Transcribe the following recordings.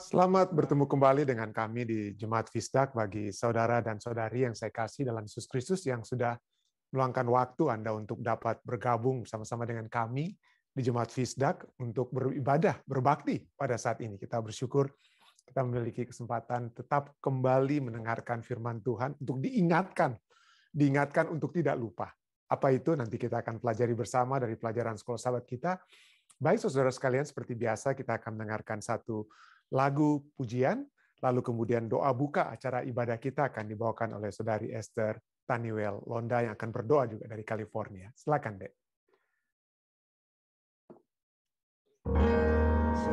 Selamat bertemu kembali dengan kami di Jemaat Fisdak bagi saudara dan saudari yang saya kasih dalam Yesus Kristus yang sudah meluangkan waktu Anda untuk dapat bergabung sama-sama dengan kami di Jemaat Fisdak untuk beribadah, berbakti pada saat ini. Kita bersyukur kita memiliki kesempatan tetap kembali mendengarkan firman Tuhan untuk diingatkan, diingatkan untuk tidak lupa. Apa itu nanti kita akan pelajari bersama dari pelajaran sekolah sahabat kita. Baik saudara sekalian, seperti biasa kita akan mendengarkan satu lagu pujian, lalu kemudian doa buka acara ibadah kita akan dibawakan oleh Saudari Esther Taniwel Londa yang akan berdoa juga dari California. Silakan, Dek.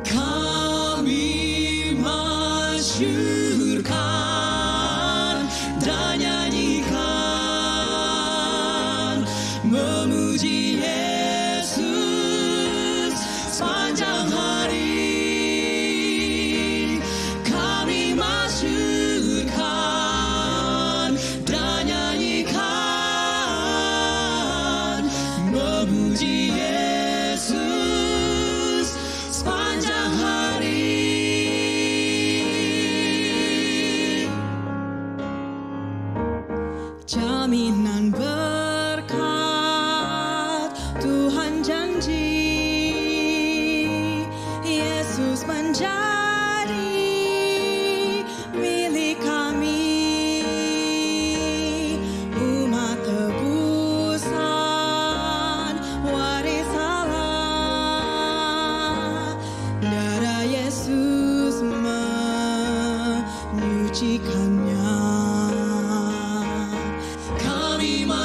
Kami masyurkan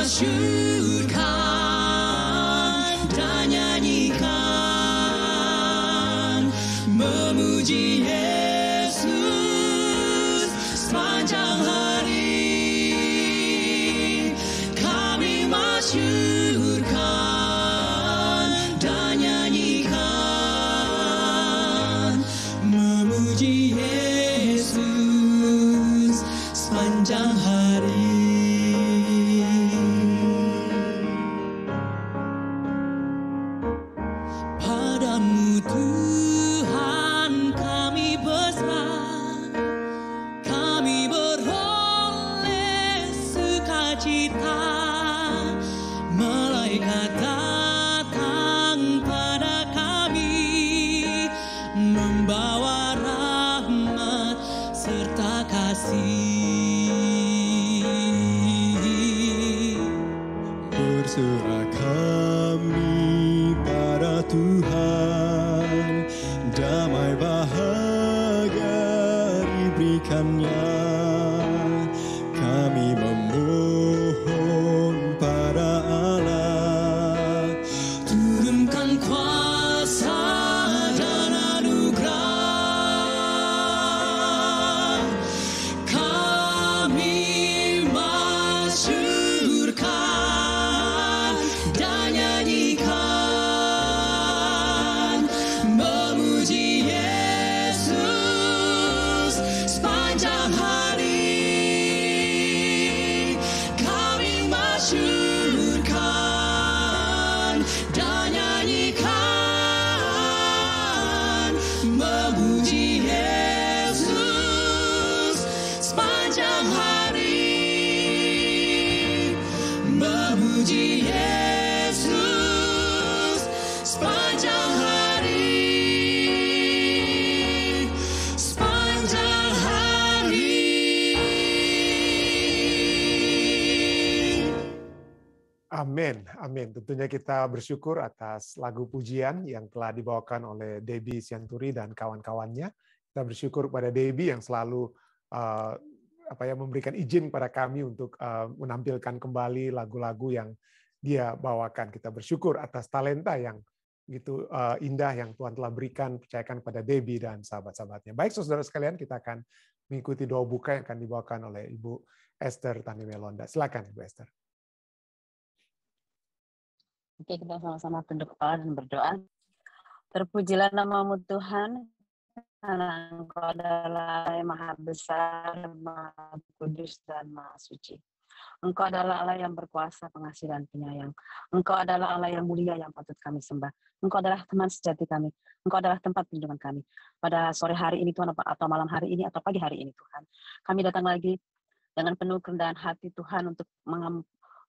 Shoot. Amin, amin. Tentunya kita bersyukur atas lagu pujian yang telah dibawakan oleh Debbie Sianturi dan kawan-kawannya. Kita bersyukur kepada Debbie yang selalu uh, apa ya memberikan izin pada kami untuk uh, menampilkan kembali lagu-lagu yang dia bawakan. Kita bersyukur atas talenta yang gitu uh, indah yang Tuhan telah berikan percayakan kepada Debbie dan sahabat-sahabatnya. Baik saudara sekalian, kita akan mengikuti doa buka yang akan dibawakan oleh Ibu Esther Tani Melonda. Silakan Ibu Esther. Oke, kita sama-sama tunduk kepala dan berdoa. Terpujilah namamu Tuhan, engkau adalah yang maha besar, maha kudus, dan maha suci. Engkau adalah Allah yang berkuasa, pengasih, dan penyayang. Engkau adalah Allah yang mulia yang patut kami sembah. Engkau adalah teman sejati kami. Engkau adalah tempat perlindungan kami. Pada sore hari ini Tuhan, atau malam hari ini, atau pagi hari ini Tuhan. Kami datang lagi dengan penuh kerendahan hati Tuhan untuk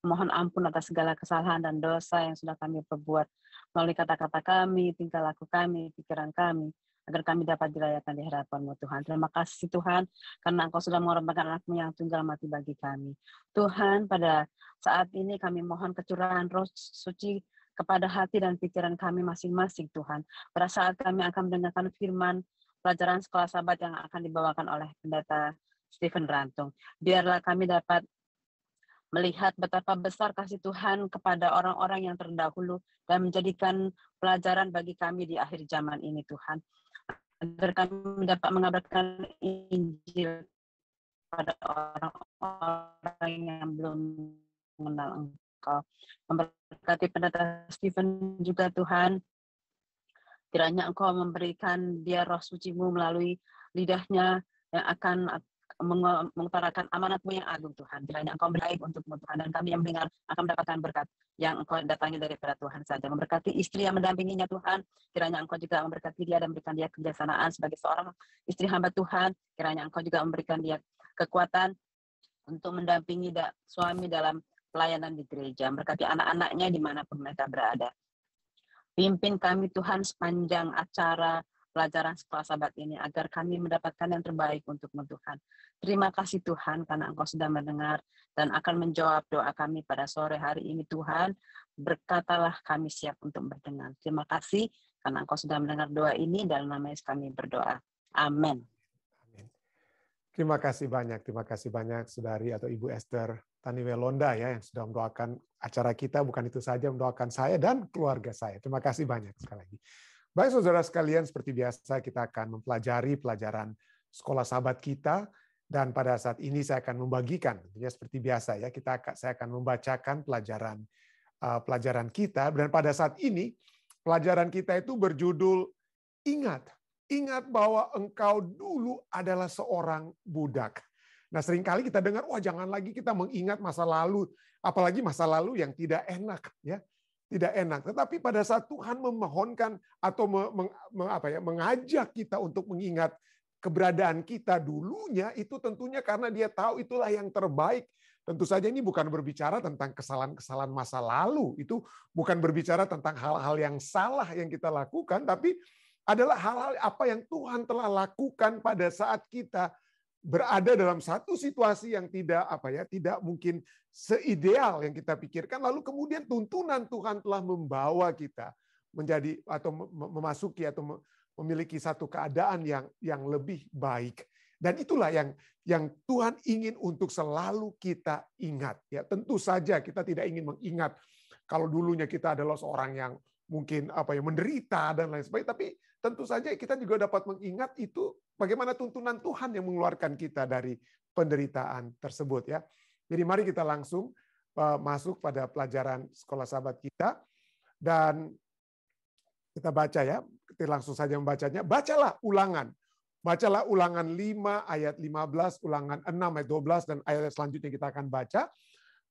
Mohon ampun atas segala kesalahan dan dosa yang sudah kami perbuat melalui kata-kata kami, tingkah laku kami, pikiran kami, agar kami dapat dilayakan di hadapan-Mu Tuhan. Terima kasih Tuhan, karena Engkau sudah mengorbankan anakmu yang tunggal mati bagi kami. Tuhan, pada saat ini kami mohon kecurahan roh suci kepada hati dan pikiran kami masing-masing Tuhan. Pada saat kami akan mendengarkan firman pelajaran sekolah sahabat yang akan dibawakan oleh pendeta Stephen Rantung. Biarlah kami dapat melihat betapa besar kasih Tuhan kepada orang-orang yang terdahulu dan menjadikan pelajaran bagi kami di akhir zaman ini Tuhan. Agar kami dapat mengabarkan Injil pada orang-orang yang belum mengenal Engkau. Memberkati pendeta Stephen juga Tuhan. Kiranya Engkau memberikan dia roh sucimu melalui lidahnya yang akan mengutarakan amanatmu yang agung Tuhan. kiranya engkau baik untuk Tuhan dan kami yang mendengar akan mendapatkan berkat yang engkau datangi daripada Tuhan saja. Memberkati istri yang mendampinginya Tuhan, kiranya engkau juga memberkati dia dan memberikan dia kebijaksanaan sebagai seorang istri hamba Tuhan, kiranya engkau juga memberikan dia kekuatan untuk mendampingi suami dalam pelayanan di gereja, Memberkati anak-anaknya dimanapun mereka berada. Pimpin kami Tuhan sepanjang acara pelajaran sekolah sahabat ini agar kami mendapatkan yang terbaik untuk Tuhan. Terima kasih Tuhan karena Engkau sudah mendengar dan akan menjawab doa kami pada sore hari ini Tuhan. Berkatalah kami siap untuk mendengar. Terima kasih karena Engkau sudah mendengar doa ini dalam nama Yesus kami berdoa. Amin. Terima kasih banyak, terima kasih banyak saudari atau Ibu Esther Taniwelonda ya yang sudah mendoakan acara kita, bukan itu saja mendoakan saya dan keluarga saya. Terima kasih banyak sekali lagi. Baik saudara sekalian, seperti biasa kita akan mempelajari pelajaran sekolah sahabat kita dan pada saat ini saya akan membagikan tentunya seperti biasa ya kita akan saya akan membacakan pelajaran eh, pelajaran kita dan pada saat ini pelajaran kita itu berjudul ingat ingat bahwa engkau dulu adalah seorang budak. Nah, seringkali kita dengar, wah jangan lagi kita mengingat masa lalu, apalagi masa lalu yang tidak enak ya tidak enak. Tetapi pada saat Tuhan memohonkan atau meng, meng, apa ya, mengajak kita untuk mengingat keberadaan kita dulunya itu tentunya karena dia tahu itulah yang terbaik. Tentu saja ini bukan berbicara tentang kesalahan-kesalahan masa lalu, itu bukan berbicara tentang hal-hal yang salah yang kita lakukan, tapi adalah hal-hal apa yang Tuhan telah lakukan pada saat kita berada dalam satu situasi yang tidak apa ya tidak mungkin seideal yang kita pikirkan lalu kemudian tuntunan Tuhan telah membawa kita menjadi atau memasuki atau memiliki satu keadaan yang yang lebih baik dan itulah yang yang Tuhan ingin untuk selalu kita ingat ya tentu saja kita tidak ingin mengingat kalau dulunya kita adalah seorang yang mungkin apa ya menderita dan lain sebagainya tapi tentu saja kita juga dapat mengingat itu Bagaimana tuntunan Tuhan yang mengeluarkan kita dari penderitaan tersebut ya. Jadi mari kita langsung eh, masuk pada pelajaran sekolah sahabat kita dan kita baca ya. Kita langsung saja membacanya. Bacalah ulangan. Bacalah ulangan 5 ayat 15, ulangan 6 ayat 12 dan ayat selanjutnya kita akan baca.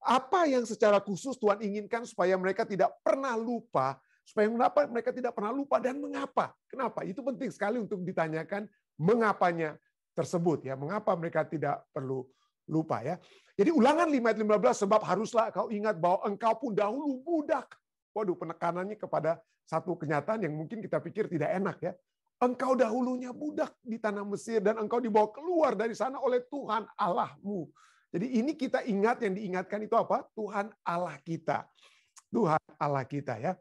Apa yang secara khusus Tuhan inginkan supaya mereka tidak pernah lupa supaya mengapa mereka tidak pernah lupa dan mengapa. Kenapa? Itu penting sekali untuk ditanyakan mengapanya tersebut ya. Mengapa mereka tidak perlu lupa ya. Jadi ulangan 5 ayat 15 sebab haruslah kau ingat bahwa engkau pun dahulu budak. Waduh penekanannya kepada satu kenyataan yang mungkin kita pikir tidak enak ya. Engkau dahulunya budak di tanah Mesir dan engkau dibawa keluar dari sana oleh Tuhan Allahmu. Jadi ini kita ingat yang diingatkan itu apa? Tuhan Allah kita. Tuhan Allah kita ya.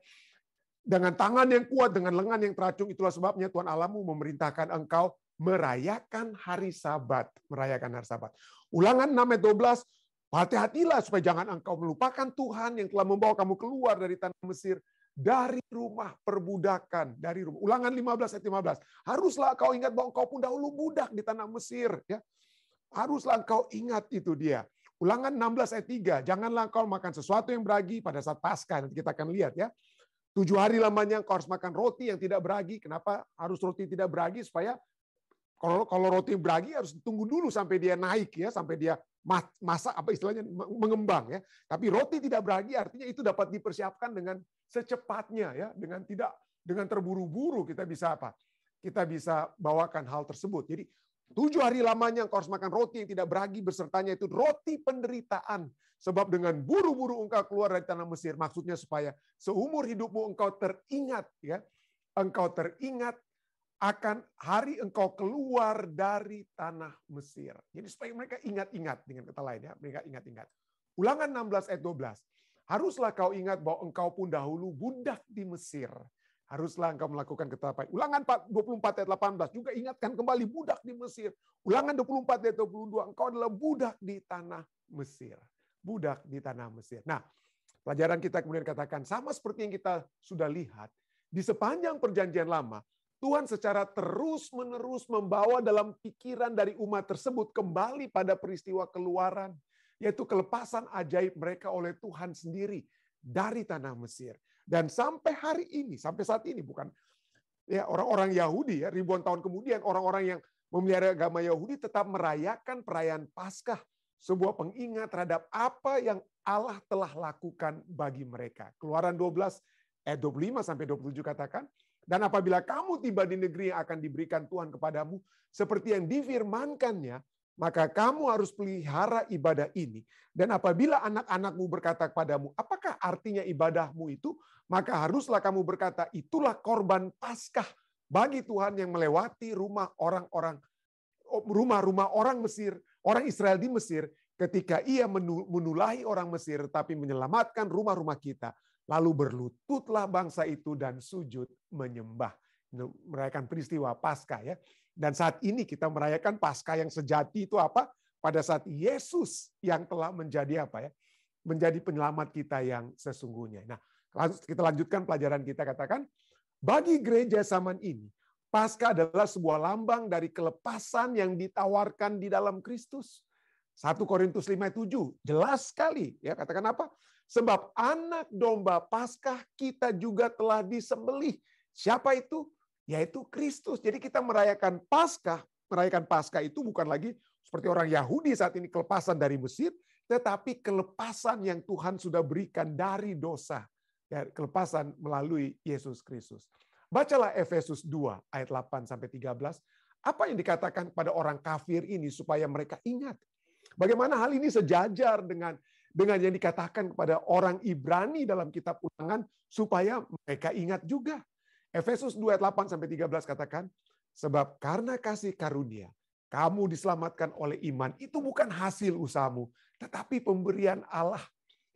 Dengan tangan yang kuat, dengan lengan yang teracung itulah sebabnya Tuhan Allahmu memerintahkan engkau merayakan hari Sabat, merayakan hari Sabat. Ulangan 6 ayat 12, hati-hatilah supaya jangan engkau melupakan Tuhan yang telah membawa kamu keluar dari tanah Mesir, dari rumah perbudakan, dari rumah. Ulangan 15 ayat 15. Haruslah kau ingat bahwa engkau pun dahulu budak di tanah Mesir, ya. Haruslah engkau ingat itu dia. Ulangan 16 ayat 3, janganlah engkau makan sesuatu yang beragi pada saat pasca nanti kita akan lihat ya. Tujuh hari lamanya engkau harus makan roti yang tidak beragi. Kenapa harus roti tidak beragi? Supaya kalau kalau roti beragi harus tunggu dulu sampai dia naik ya, sampai dia masak apa istilahnya mengembang ya. Tapi roti tidak beragi artinya itu dapat dipersiapkan dengan secepatnya ya, dengan tidak dengan terburu-buru kita bisa apa? Kita bisa bawakan hal tersebut. Jadi Tujuh hari lamanya engkau harus makan roti yang tidak beragi bersertanya itu roti penderitaan. Sebab dengan buru-buru engkau keluar dari tanah Mesir. Maksudnya supaya seumur hidupmu engkau teringat. ya Engkau teringat akan hari engkau keluar dari tanah Mesir. Jadi supaya mereka ingat-ingat dengan kata lain ya, mereka ingat-ingat. Ulangan 16 ayat 12. Haruslah kau ingat bahwa engkau pun dahulu budak di Mesir. Haruslah engkau melakukan ketetapan. Ulangan 24 ayat 18 juga ingatkan kembali budak di Mesir. Ulangan 24 ayat 22 engkau adalah budak di tanah Mesir. Budak di tanah Mesir. Nah, pelajaran kita kemudian katakan sama seperti yang kita sudah lihat di sepanjang perjanjian lama Tuhan secara terus-menerus membawa dalam pikiran dari umat tersebut kembali pada peristiwa keluaran, yaitu kelepasan ajaib mereka oleh Tuhan sendiri dari tanah Mesir. Dan sampai hari ini, sampai saat ini bukan ya orang-orang Yahudi ya ribuan tahun kemudian orang-orang yang memelihara agama Yahudi tetap merayakan perayaan Paskah, sebuah pengingat terhadap apa yang Allah telah lakukan bagi mereka. Keluaran 12 ayat eh 25 sampai 27 katakan, dan apabila kamu tiba di negeri yang akan diberikan Tuhan kepadamu, seperti yang difirmankannya, maka kamu harus pelihara ibadah ini. Dan apabila anak-anakmu berkata kepadamu, apakah artinya ibadahmu itu? Maka haruslah kamu berkata, itulah korban paskah bagi Tuhan yang melewati rumah orang-orang rumah-rumah orang Mesir, orang Israel di Mesir ketika ia menulahi orang Mesir tapi menyelamatkan rumah-rumah kita. Lalu berlututlah bangsa itu dan sujud menyembah. Merayakan peristiwa pasca ya. Dan saat ini kita merayakan pasca yang sejati itu apa? Pada saat Yesus yang telah menjadi apa ya? Menjadi penyelamat kita yang sesungguhnya. Nah, kita lanjutkan pelajaran kita katakan bagi gereja zaman ini pasca adalah sebuah lambang dari kelepasan yang ditawarkan di dalam Kristus. 1 Korintus 5 7 jelas sekali ya katakan apa? Sebab anak domba Paskah kita juga telah disembelih. Siapa itu? Yaitu Kristus. Jadi kita merayakan Paskah, merayakan Paskah itu bukan lagi seperti orang Yahudi saat ini kelepasan dari Mesir, tetapi kelepasan yang Tuhan sudah berikan dari dosa. Ya, kelepasan melalui Yesus Kristus. Bacalah Efesus 2 ayat 8 sampai 13. Apa yang dikatakan pada orang kafir ini supaya mereka ingat Bagaimana hal ini sejajar dengan dengan yang dikatakan kepada orang Ibrani dalam kitab Ulangan supaya mereka ingat juga. Efesus 2 ayat 8 sampai 13 katakan, sebab karena kasih karunia kamu diselamatkan oleh iman. Itu bukan hasil usahamu, tetapi pemberian Allah.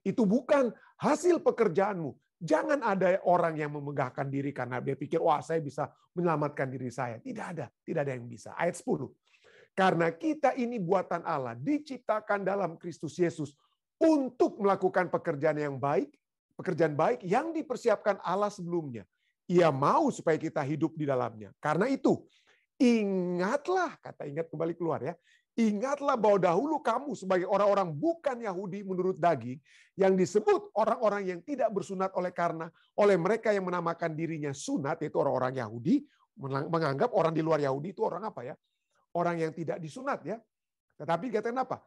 Itu bukan hasil pekerjaanmu. Jangan ada orang yang memegahkan diri karena dia pikir, wah saya bisa menyelamatkan diri saya. Tidak ada, tidak ada yang bisa. Ayat 10, karena kita ini buatan Allah, diciptakan dalam Kristus Yesus untuk melakukan pekerjaan yang baik, pekerjaan baik yang dipersiapkan Allah sebelumnya. Ia mau supaya kita hidup di dalamnya. Karena itu, ingatlah, kata ingat kembali keluar ya, Ingatlah bahwa dahulu kamu sebagai orang-orang bukan Yahudi menurut daging yang disebut orang-orang yang tidak bersunat oleh karena oleh mereka yang menamakan dirinya sunat yaitu orang-orang Yahudi menganggap orang di luar Yahudi itu orang apa ya? orang yang tidak disunat ya. Tetapi dikatakan apa?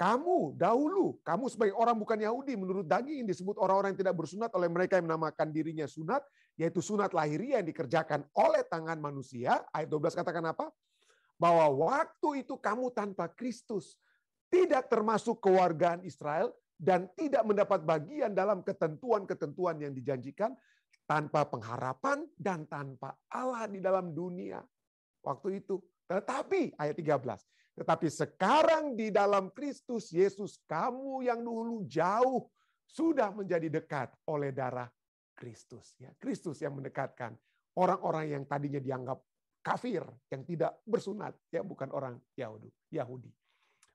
Kamu dahulu, kamu sebagai orang bukan Yahudi menurut daging disebut orang-orang yang tidak bersunat oleh mereka yang menamakan dirinya sunat, yaitu sunat lahiriah yang dikerjakan oleh tangan manusia. Ayat 12 katakan apa? Bahwa waktu itu kamu tanpa Kristus tidak termasuk kewargaan Israel dan tidak mendapat bagian dalam ketentuan-ketentuan yang dijanjikan tanpa pengharapan dan tanpa Allah di dalam dunia. Waktu itu tetapi ayat 13. Tetapi sekarang di dalam Kristus Yesus kamu yang dulu jauh sudah menjadi dekat oleh darah Kristus ya. Kristus yang mendekatkan orang-orang yang tadinya dianggap kafir, yang tidak bersunat ya bukan orang Yahudi. Yahudi.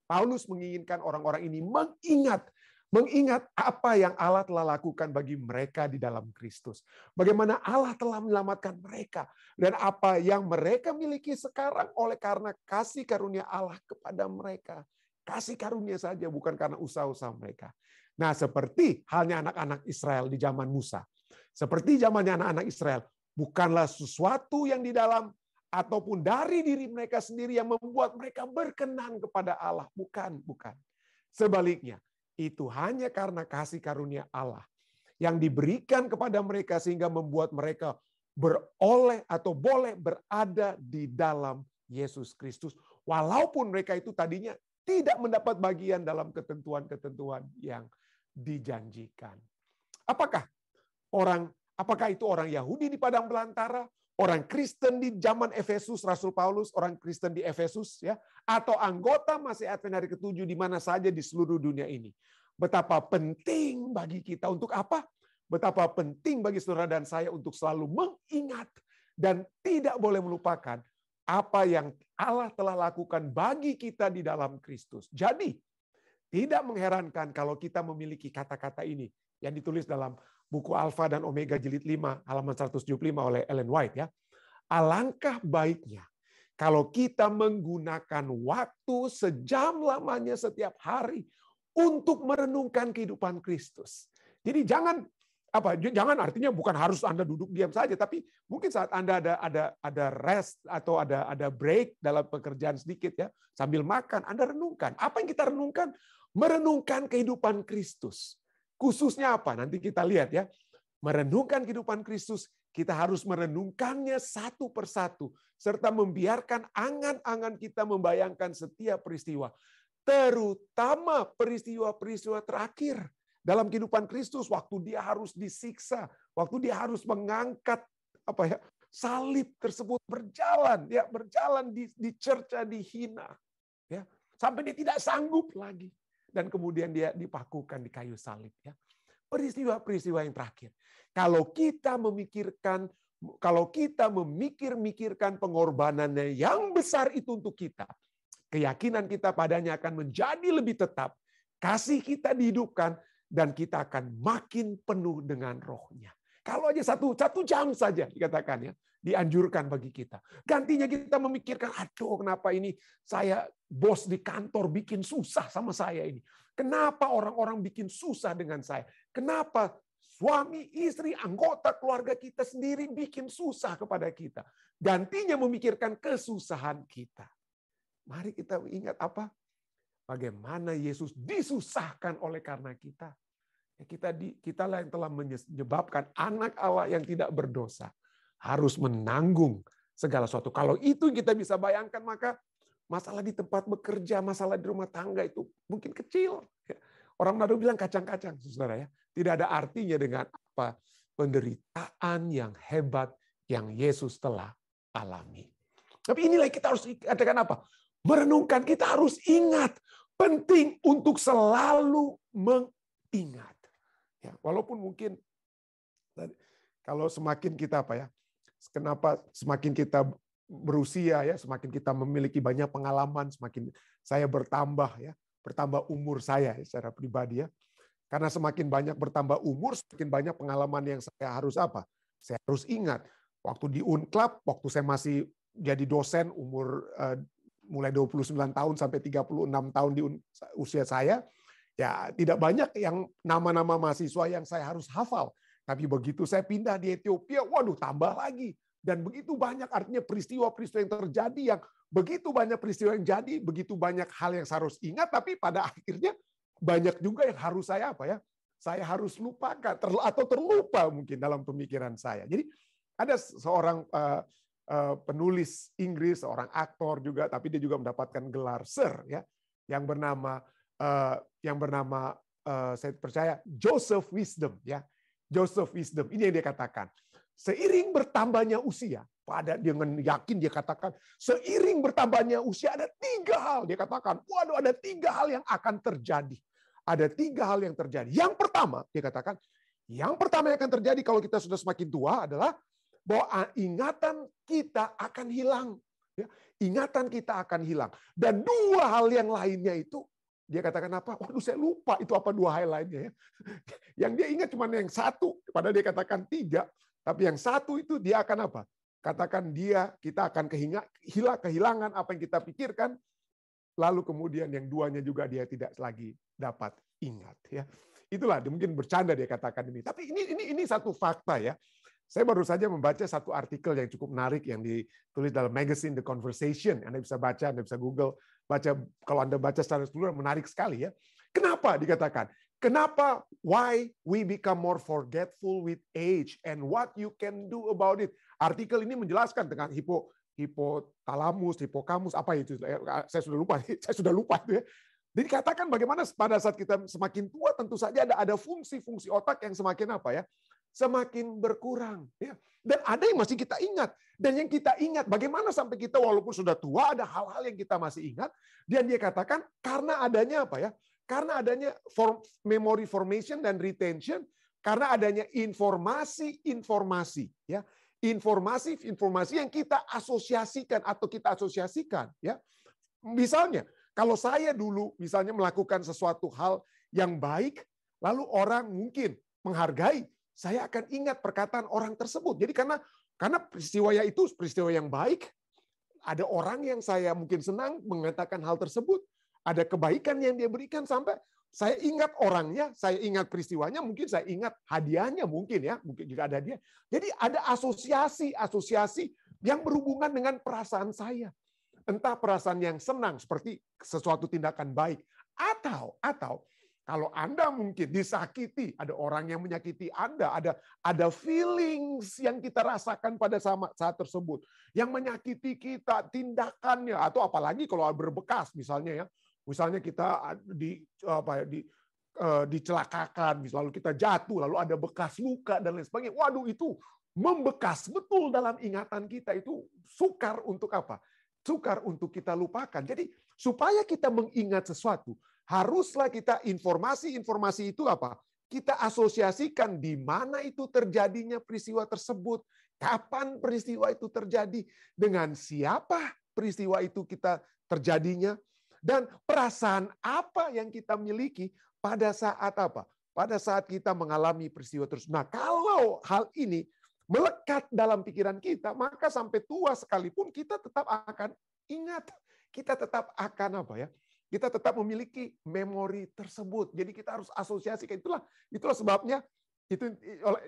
Paulus menginginkan orang-orang ini mengingat mengingat apa yang Allah telah lakukan bagi mereka di dalam Kristus. Bagaimana Allah telah menyelamatkan mereka dan apa yang mereka miliki sekarang oleh karena kasih karunia Allah kepada mereka. Kasih karunia saja bukan karena usaha-usaha mereka. Nah, seperti halnya anak-anak Israel di zaman Musa. Seperti zamannya anak-anak Israel, bukanlah sesuatu yang di dalam ataupun dari diri mereka sendiri yang membuat mereka berkenan kepada Allah, bukan, bukan. Sebaliknya, itu hanya karena kasih karunia Allah yang diberikan kepada mereka sehingga membuat mereka beroleh atau boleh berada di dalam Yesus Kristus walaupun mereka itu tadinya tidak mendapat bagian dalam ketentuan-ketentuan yang dijanjikan. Apakah orang apakah itu orang Yahudi di padang belantara orang Kristen di zaman Efesus Rasul Paulus, orang Kristen di Efesus ya, atau anggota masih Advent hari ketujuh di mana saja di seluruh dunia ini. Betapa penting bagi kita untuk apa? Betapa penting bagi saudara dan saya untuk selalu mengingat dan tidak boleh melupakan apa yang Allah telah lakukan bagi kita di dalam Kristus. Jadi, tidak mengherankan kalau kita memiliki kata-kata ini yang ditulis dalam buku Alfa dan Omega jilid 5 halaman 175 oleh Ellen White ya. Alangkah baiknya kalau kita menggunakan waktu sejam lamanya setiap hari untuk merenungkan kehidupan Kristus. Jadi jangan apa jangan artinya bukan harus Anda duduk diam saja tapi mungkin saat Anda ada ada ada rest atau ada ada break dalam pekerjaan sedikit ya sambil makan Anda renungkan apa yang kita renungkan merenungkan kehidupan Kristus Khususnya apa? Nanti kita lihat ya. Merenungkan kehidupan Kristus, kita harus merenungkannya satu persatu. Serta membiarkan angan-angan kita membayangkan setiap peristiwa. Terutama peristiwa-peristiwa terakhir dalam kehidupan Kristus waktu dia harus disiksa, waktu dia harus mengangkat apa ya salib tersebut berjalan ya berjalan di dicerca dihina ya sampai dia tidak sanggup lagi dan kemudian dia dipakukan di kayu salib ya. Peristiwa-peristiwa yang terakhir. Kalau kita memikirkan kalau kita memikir-mikirkan pengorbanannya yang besar itu untuk kita, keyakinan kita padanya akan menjadi lebih tetap, kasih kita dihidupkan, dan kita akan makin penuh dengan rohnya. Kalau aja satu, satu jam saja dikatakan ya, dianjurkan bagi kita. Gantinya kita memikirkan, aduh kenapa ini saya bos di kantor bikin susah sama saya ini? Kenapa orang-orang bikin susah dengan saya? Kenapa suami, istri, anggota keluarga kita sendiri bikin susah kepada kita? Gantinya memikirkan kesusahan kita. Mari kita ingat apa? Bagaimana Yesus disusahkan oleh karena kita. Ya, kita di, kitalah yang telah menyebabkan anak Allah yang tidak berdosa harus menanggung segala sesuatu. Kalau itu kita bisa bayangkan, maka Masalah di tempat bekerja, masalah di rumah tangga itu mungkin kecil. Orang Manado bilang kacang-kacang, saudara ya. Tidak ada artinya dengan apa penderitaan yang hebat yang Yesus telah alami. Tapi inilah kita harus katakan apa? Merenungkan, kita harus ingat. Penting untuk selalu mengingat. Ya, walaupun mungkin kalau semakin kita apa ya, kenapa semakin kita berusia ya, semakin kita memiliki banyak pengalaman, semakin saya bertambah ya, bertambah umur saya ya, secara pribadi ya. Karena semakin banyak bertambah umur, semakin banyak pengalaman yang saya harus apa? Saya harus ingat. Waktu di Unclub, waktu saya masih jadi dosen umur uh, mulai 29 tahun sampai 36 tahun di usia saya, ya tidak banyak yang nama-nama mahasiswa yang saya harus hafal. Tapi begitu saya pindah di Ethiopia, waduh tambah lagi dan begitu banyak artinya peristiwa-peristiwa yang terjadi yang begitu banyak peristiwa yang jadi, begitu banyak hal yang saya harus ingat, tapi pada akhirnya banyak juga yang harus saya apa ya? Saya harus lupakan atau terlupa mungkin dalam pemikiran saya. Jadi ada seorang uh, uh, penulis Inggris, seorang aktor juga, tapi dia juga mendapatkan gelar Sir ya, yang bernama uh, yang bernama uh, saya percaya Joseph Wisdom ya. Joseph Wisdom ini yang dia katakan seiring bertambahnya usia, pada dengan yakin dia katakan, seiring bertambahnya usia ada tiga hal. Dia katakan, waduh ada tiga hal yang akan terjadi. Ada tiga hal yang terjadi. Yang pertama, dia katakan, yang pertama yang akan terjadi kalau kita sudah semakin tua adalah bahwa ah, ingatan kita akan hilang. Ya, ingatan kita akan hilang. Dan dua hal yang lainnya itu dia katakan apa? Waduh saya lupa itu apa dua hal lainnya ya. Yang dia ingat cuma yang satu, padahal dia katakan tiga. Tapi yang satu itu dia akan apa? Katakan dia, kita akan kehinga, kehilangan apa yang kita pikirkan. Lalu kemudian yang duanya juga dia tidak lagi dapat ingat. ya Itulah mungkin bercanda dia katakan ini. Tapi ini ini ini satu fakta ya. Saya baru saja membaca satu artikel yang cukup menarik yang ditulis dalam magazine The Conversation. Anda bisa baca, Anda bisa Google, baca kalau Anda baca secara seluruh menarik sekali ya. Kenapa dikatakan? Kenapa? Why we become more forgetful with age and what you can do about it. Artikel ini menjelaskan dengan hipo hipotalamus, hipokamus, apa itu? Eh, ah, saya sudah lupa, saya sudah lupa itu ya. Jadi katakan bagaimana pada saat kita semakin tua tentu saja ada ada fungsi-fungsi otak yang semakin apa ya? semakin berkurang ya. Dan ada yang masih kita ingat dan yang kita ingat bagaimana sampai kita walaupun sudah tua ada hal-hal yang kita masih ingat dan dia katakan karena adanya apa ya? Karena adanya form, memory formation dan retention, karena adanya informasi-informasi, ya informasi-informasi yang kita asosiasikan atau kita asosiasikan, ya. Misalnya, kalau saya dulu misalnya melakukan sesuatu hal yang baik, lalu orang mungkin menghargai, saya akan ingat perkataan orang tersebut. Jadi karena karena peristiwa itu peristiwa yang baik, ada orang yang saya mungkin senang mengatakan hal tersebut, ada kebaikan yang dia berikan sampai saya ingat orangnya, saya ingat peristiwanya, mungkin saya ingat hadiahnya mungkin ya, mungkin juga ada dia. Jadi ada asosiasi-asosiasi yang berhubungan dengan perasaan saya. Entah perasaan yang senang seperti sesuatu tindakan baik atau atau kalau Anda mungkin disakiti, ada orang yang menyakiti Anda, ada ada feelings yang kita rasakan pada saat saat tersebut yang menyakiti kita tindakannya atau apalagi kalau berbekas misalnya ya Misalnya kita di apa ya di eh, dicelakakan, lalu kita jatuh, lalu ada bekas luka dan lain sebagainya. Waduh itu membekas betul dalam ingatan kita itu sukar untuk apa? Sukar untuk kita lupakan. Jadi supaya kita mengingat sesuatu, haruslah kita informasi-informasi itu apa? Kita asosiasikan di mana itu terjadinya peristiwa tersebut, kapan peristiwa itu terjadi, dengan siapa peristiwa itu kita terjadinya, dan perasaan apa yang kita miliki pada saat apa? Pada saat kita mengalami peristiwa terus. Nah, kalau hal ini melekat dalam pikiran kita, maka sampai tua sekalipun kita tetap akan ingat, kita tetap akan apa ya? Kita tetap memiliki memori tersebut. Jadi kita harus asosiasikan itulah itulah sebabnya itu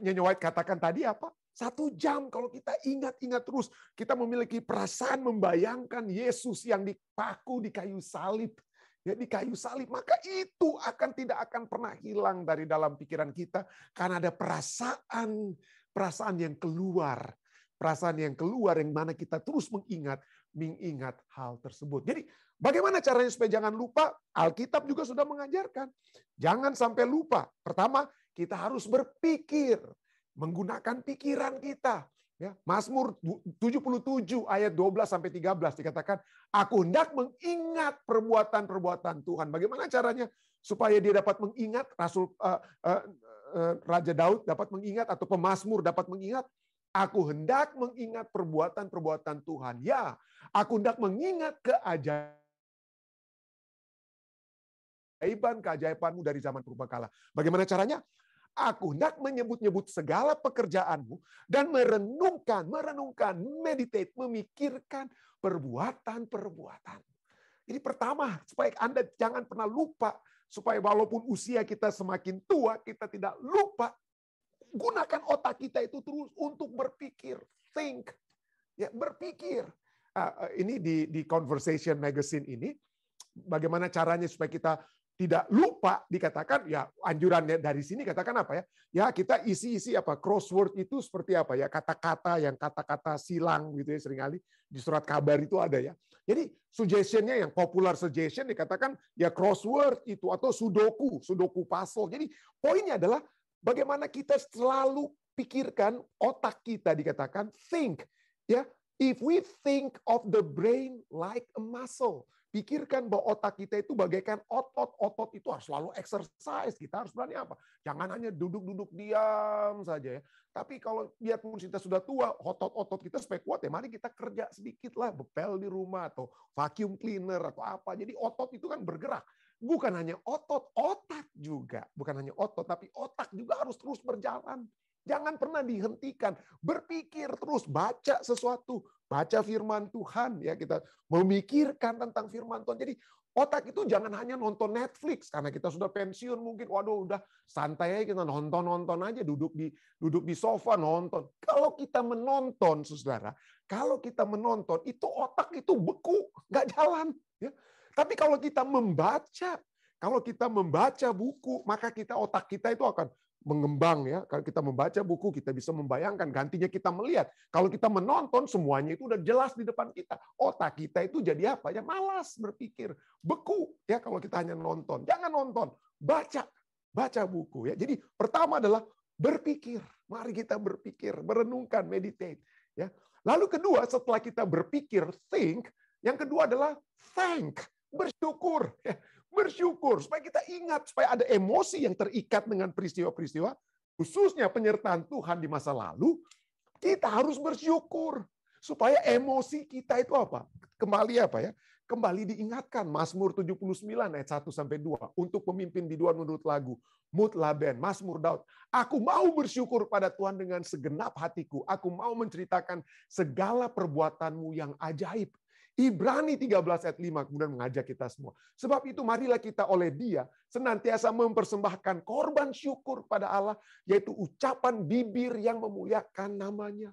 Nyonya White katakan tadi apa? Satu jam kalau kita ingat-ingat terus, kita memiliki perasaan membayangkan Yesus yang dipaku di kayu salib. Ya, di kayu salib, maka itu akan tidak akan pernah hilang dari dalam pikiran kita karena ada perasaan perasaan yang keluar perasaan yang keluar yang mana kita terus mengingat mengingat hal tersebut. Jadi, bagaimana caranya supaya jangan lupa? Alkitab juga sudah mengajarkan. Jangan sampai lupa. Pertama, kita harus berpikir menggunakan pikiran kita. Ya, Mazmur 77 ayat 12 sampai 13 dikatakan, aku hendak mengingat perbuatan-perbuatan Tuhan. Bagaimana caranya supaya dia dapat mengingat Rasul uh, uh, uh, Raja Daud dapat mengingat atau pemazmur dapat mengingat Aku hendak mengingat perbuatan-perbuatan Tuhan. Ya, aku hendak mengingat keajaiban keajaiban keajaibanmu dari zaman purba kala. Bagaimana caranya? Aku hendak menyebut-nyebut segala pekerjaanmu dan merenungkan, merenungkan, meditate, memikirkan perbuatan-perbuatan. Jadi pertama, supaya Anda jangan pernah lupa, supaya walaupun usia kita semakin tua, kita tidak lupa gunakan otak kita itu terus untuk berpikir, think, ya berpikir. Ah, ah, ini di di Conversation Magazine ini, bagaimana caranya supaya kita tidak lupa dikatakan ya anjurannya dari sini katakan apa ya? Ya kita isi-isi apa crossword itu seperti apa ya kata-kata yang kata-kata silang gitu ya seringkali di surat kabar itu ada ya. Jadi suggestionnya yang popular suggestion dikatakan ya crossword itu atau sudoku, sudoku puzzle. Jadi poinnya adalah bagaimana kita selalu pikirkan otak kita dikatakan think ya if we think of the brain like a muscle Pikirkan bahwa otak kita itu bagaikan otot. Otot itu harus selalu exercise. Kita harus berani apa? Jangan hanya duduk-duduk diam saja ya. Tapi kalau biarpun kita sudah tua, otot-otot kita supaya kuat ya, mari kita kerja sedikit lah. Bepel di rumah atau vacuum cleaner atau apa. Jadi otot itu kan bergerak. Bukan hanya otot, otak juga. Bukan hanya otot, tapi otak juga harus terus berjalan. Jangan pernah dihentikan. Berpikir terus, baca sesuatu, baca firman Tuhan ya kita memikirkan tentang firman Tuhan. Jadi otak itu jangan hanya nonton Netflix karena kita sudah pensiun mungkin waduh udah santai aja kita nonton-nonton aja duduk di duduk di sofa nonton. Kalau kita menonton Saudara, kalau kita menonton itu otak itu beku, nggak jalan ya. Tapi kalau kita membaca, kalau kita membaca buku, maka kita otak kita itu akan mengembang ya. Kalau kita membaca buku kita bisa membayangkan, gantinya kita melihat. Kalau kita menonton semuanya itu udah jelas di depan kita. Otak kita itu jadi apa ya? Malas berpikir, beku ya kalau kita hanya nonton. Jangan nonton, baca. Baca buku ya. Jadi pertama adalah berpikir. Mari kita berpikir, merenungkan, meditate ya. Lalu kedua, setelah kita berpikir, think, yang kedua adalah thank, bersyukur. Ya bersyukur supaya kita ingat supaya ada emosi yang terikat dengan peristiwa-peristiwa khususnya penyertaan Tuhan di masa lalu kita harus bersyukur supaya emosi kita itu apa kembali apa ya kembali diingatkan Mazmur 79 ayat 1 sampai 2 untuk pemimpin di dua menurut lagu Mutlaben Mazmur Daud aku mau bersyukur pada Tuhan dengan segenap hatiku aku mau menceritakan segala perbuatanmu yang ajaib Ibrani 13 ayat 5 kemudian mengajak kita semua. Sebab itu marilah kita oleh dia senantiasa mempersembahkan korban syukur pada Allah, yaitu ucapan bibir yang memuliakan namanya.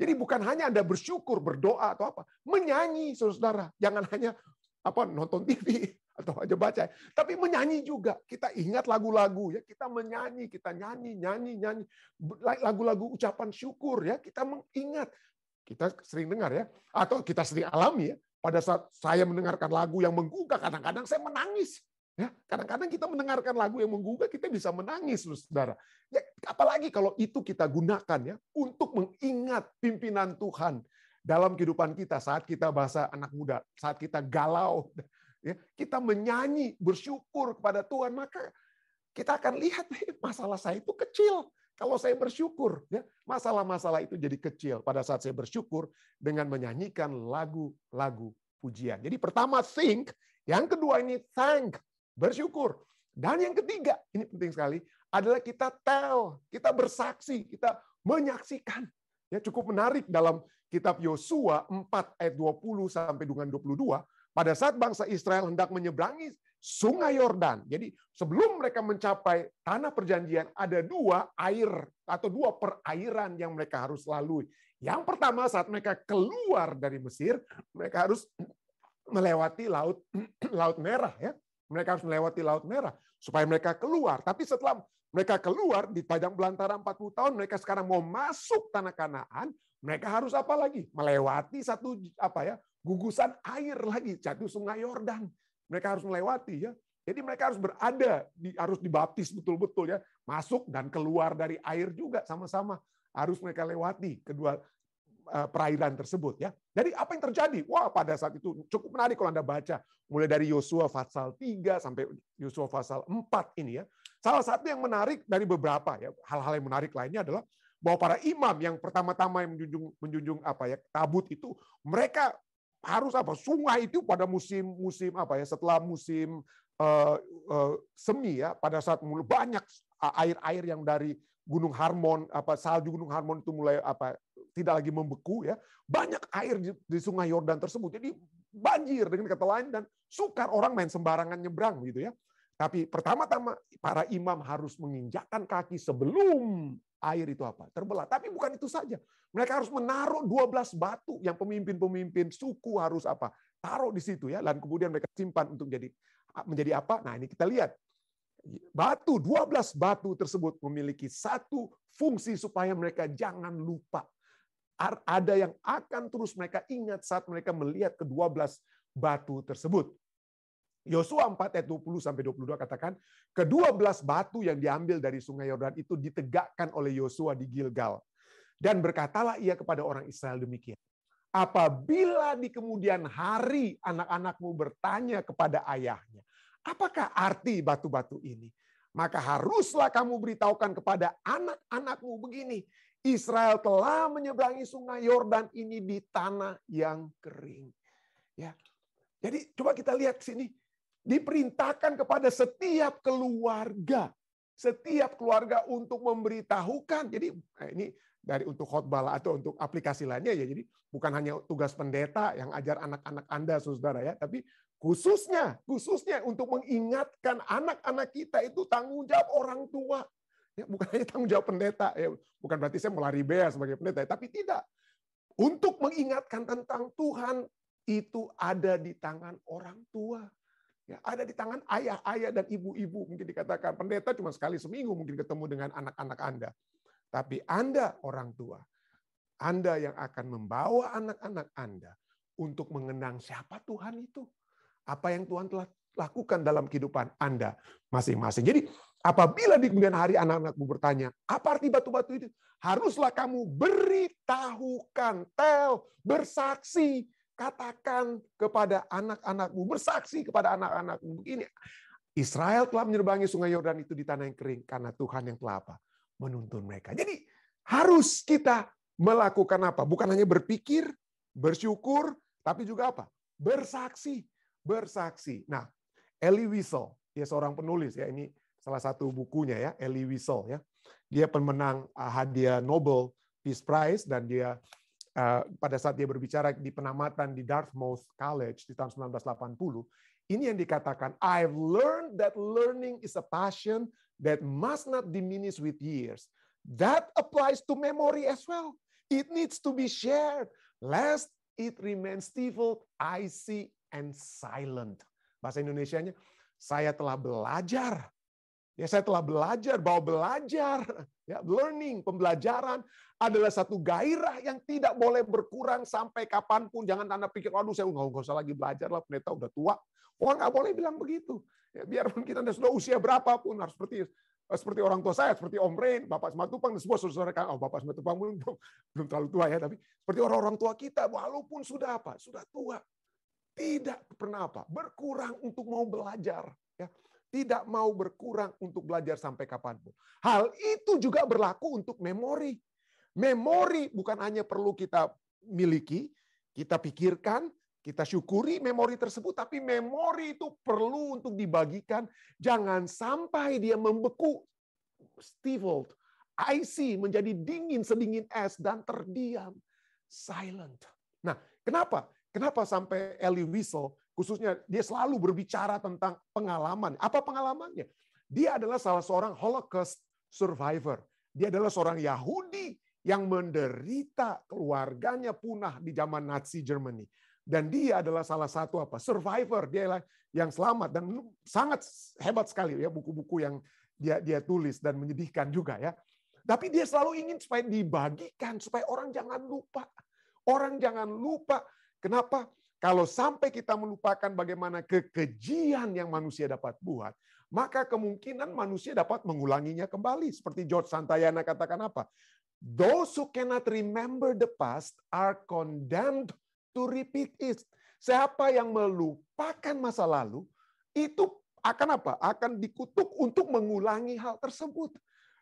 Jadi bukan hanya Anda bersyukur, berdoa atau apa, menyanyi Saudara-saudara. Jangan hanya apa nonton TV atau aja baca, tapi menyanyi juga. Kita ingat lagu-lagu ya, kita menyanyi, kita nyanyi, nyanyi, nyanyi lagu-lagu ucapan syukur ya, kita mengingat kita sering dengar ya, atau kita sering alami ya. Pada saat saya mendengarkan lagu yang menggugah, kadang-kadang saya menangis. Ya, kadang-kadang kita mendengarkan lagu yang menggugah, kita bisa menangis, loh, saudara. Ya, apalagi kalau itu kita gunakan ya untuk mengingat pimpinan Tuhan dalam kehidupan kita saat kita bahasa anak muda, saat kita galau, ya, kita menyanyi bersyukur kepada Tuhan, maka kita akan lihat masalah saya itu kecil kalau saya bersyukur, ya, masalah-masalah itu jadi kecil pada saat saya bersyukur dengan menyanyikan lagu-lagu pujian. Jadi pertama think, yang kedua ini thank, bersyukur. Dan yang ketiga, ini penting sekali, adalah kita tell, kita bersaksi, kita menyaksikan. Ya cukup menarik dalam kitab Yosua 4 ayat 20 sampai dengan 22, pada saat bangsa Israel hendak menyeberangi Sungai Yordan. Jadi sebelum mereka mencapai tanah perjanjian, ada dua air atau dua perairan yang mereka harus lalui. Yang pertama saat mereka keluar dari Mesir, mereka harus melewati laut laut merah ya. Mereka harus melewati laut merah supaya mereka keluar. Tapi setelah mereka keluar di padang belantara 40 tahun, mereka sekarang mau masuk tanah Kanaan, mereka harus apa lagi? Melewati satu apa ya? gugusan air lagi, jatuh sungai Yordan. Mereka harus melewati ya. Jadi mereka harus berada, di, harus dibaptis betul-betul ya. Masuk dan keluar dari air juga sama-sama. Harus mereka lewati kedua eh, perairan tersebut ya. Jadi apa yang terjadi? Wah, pada saat itu cukup menarik kalau Anda baca mulai dari Yosua pasal 3 sampai Yosua pasal 4 ini ya. Salah satu yang menarik dari beberapa ya, hal-hal yang menarik lainnya adalah bahwa para imam yang pertama-tama yang menjunjung menjunjung apa ya, tabut itu mereka harus apa? Sungai itu pada musim-musim apa ya? Setelah musim uh, uh, semi ya, pada saat mulai banyak air-air yang dari Gunung Harmon apa salju Gunung Harmon itu mulai apa tidak lagi membeku ya. Banyak air di, di Sungai Yordan tersebut. Jadi banjir dengan kata lain dan sukar orang main sembarangan nyebrang gitu ya. Tapi pertama-tama para imam harus menginjakkan kaki sebelum air itu apa? Terbelah. Tapi bukan itu saja. Mereka harus menaruh 12 batu yang pemimpin-pemimpin suku harus apa? Taruh di situ ya, dan kemudian mereka simpan untuk menjadi menjadi apa? Nah, ini kita lihat. Batu 12 batu tersebut memiliki satu fungsi supaya mereka jangan lupa. Ada yang akan terus mereka ingat saat mereka melihat ke-12 batu tersebut. Yosua 4 ayat 20 sampai 22 katakan, kedua belas batu yang diambil dari sungai Yordan itu ditegakkan oleh Yosua di Gilgal. Dan berkatalah ia kepada orang Israel demikian. Apabila di kemudian hari anak-anakmu bertanya kepada ayahnya, apakah arti batu-batu ini? Maka haruslah kamu beritahukan kepada anak-anakmu begini, Israel telah menyeberangi sungai Yordan ini di tanah yang kering. Ya. Jadi coba kita lihat sini, diperintahkan kepada setiap keluarga, setiap keluarga untuk memberitahukan. Jadi eh, ini dari untuk khotbah atau untuk aplikasi lainnya ya. Jadi bukan hanya tugas pendeta yang ajar anak-anak Anda Saudara ya, tapi khususnya khususnya untuk mengingatkan anak-anak kita itu tanggung jawab orang tua. Ya, bukan hanya tanggung jawab pendeta ya, bukan berarti saya bea sebagai pendeta, ya, tapi tidak untuk mengingatkan tentang Tuhan itu ada di tangan orang tua. Ya, ada di tangan ayah-ayah dan ibu-ibu. Mungkin dikatakan pendeta cuma sekali seminggu mungkin ketemu dengan anak-anak Anda. Tapi Anda orang tua. Anda yang akan membawa anak-anak Anda untuk mengenang siapa Tuhan itu. Apa yang Tuhan telah lakukan dalam kehidupan Anda masing-masing. Jadi apabila di kemudian hari anak-anakmu bertanya, apa arti batu-batu itu? Haruslah kamu beritahukan, tel, bersaksi katakan kepada anak-anakmu, bersaksi kepada anak-anakmu begini. Israel telah menyerbangi sungai Yordan itu di tanah yang kering karena Tuhan yang telah apa? menuntun mereka. Jadi harus kita melakukan apa? Bukan hanya berpikir, bersyukur, tapi juga apa? Bersaksi, bersaksi. Nah, Elie Wiesel, dia seorang penulis ya, ini salah satu bukunya ya, Elie Wiesel ya. Dia pemenang uh, hadiah Nobel Peace Prize dan dia uh, pada saat dia berbicara di penamatan di Dartmouth College di tahun 1980, ini yang dikatakan, I've learned that learning is a passion that must not diminish with years. That applies to memory as well. It needs to be shared, lest it remains stifled, icy, and silent. Bahasa Indonesia-nya: saya telah belajar Ya, saya telah belajar bahwa belajar, ya, learning, pembelajaran adalah satu gairah yang tidak boleh berkurang sampai kapanpun. Jangan Anda pikir, aduh saya nggak usah lagi belajar lah, pendeta udah tua. Orang nggak boleh bilang begitu. Ya, biarpun kita sudah usia berapapun, harus seperti eh, seperti orang tua saya, seperti Om Rain, Bapak Sematupang, dan semua saudara kan, Oh, Bapak Sematupang belum, belum terlalu tua ya, tapi seperti orang-orang tua kita, walaupun sudah apa, sudah tua, tidak pernah apa, berkurang untuk mau belajar. Ya tidak mau berkurang untuk belajar sampai kapanpun. Hal itu juga berlaku untuk memori. Memori bukan hanya perlu kita miliki, kita pikirkan, kita syukuri memori tersebut, tapi memori itu perlu untuk dibagikan. Jangan sampai dia membeku, stifled, icy, menjadi dingin sedingin es, dan terdiam, silent. Nah, kenapa? Kenapa sampai Ellie Wiesel Khususnya dia selalu berbicara tentang pengalaman. Apa pengalamannya? Dia adalah salah seorang Holocaust survivor. Dia adalah seorang Yahudi yang menderita keluarganya punah di zaman Nazi Germany. Dan dia adalah salah satu apa? Survivor. Dia yang selamat dan sangat hebat sekali ya buku-buku yang dia dia tulis dan menyedihkan juga ya. Tapi dia selalu ingin supaya dibagikan supaya orang jangan lupa. Orang jangan lupa kenapa kalau sampai kita melupakan bagaimana kekejian yang manusia dapat buat, maka kemungkinan manusia dapat mengulanginya kembali. Seperti George Santayana katakan apa? Those who cannot remember the past are condemned to repeat it. Siapa yang melupakan masa lalu, itu akan apa? Akan dikutuk untuk mengulangi hal tersebut.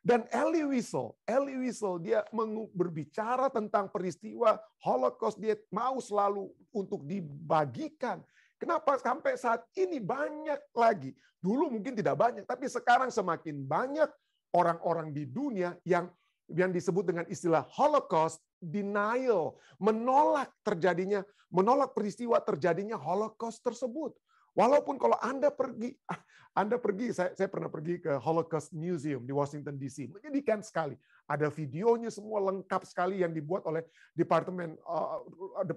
Dan Elie Wiesel, Elie Wiesel dia berbicara tentang peristiwa Holocaust, dia mau selalu untuk dibagikan. Kenapa sampai saat ini banyak lagi? Dulu mungkin tidak banyak, tapi sekarang semakin banyak orang-orang di dunia yang yang disebut dengan istilah Holocaust denial, menolak terjadinya, menolak peristiwa terjadinya Holocaust tersebut. Walaupun kalau Anda pergi, Anda pergi, saya, saya pernah pergi ke Holocaust Museum di Washington DC, menyedihkan sekali. Ada videonya semua lengkap sekali yang dibuat oleh Departemen uh,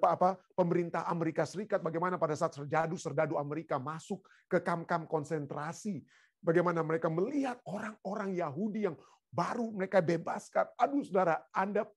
apa pemerintah Amerika Serikat bagaimana pada saat serdadu-serdadu Amerika masuk ke kam-kam konsentrasi, bagaimana mereka melihat orang-orang Yahudi yang baru mereka bebaskan. Aduh saudara, Anda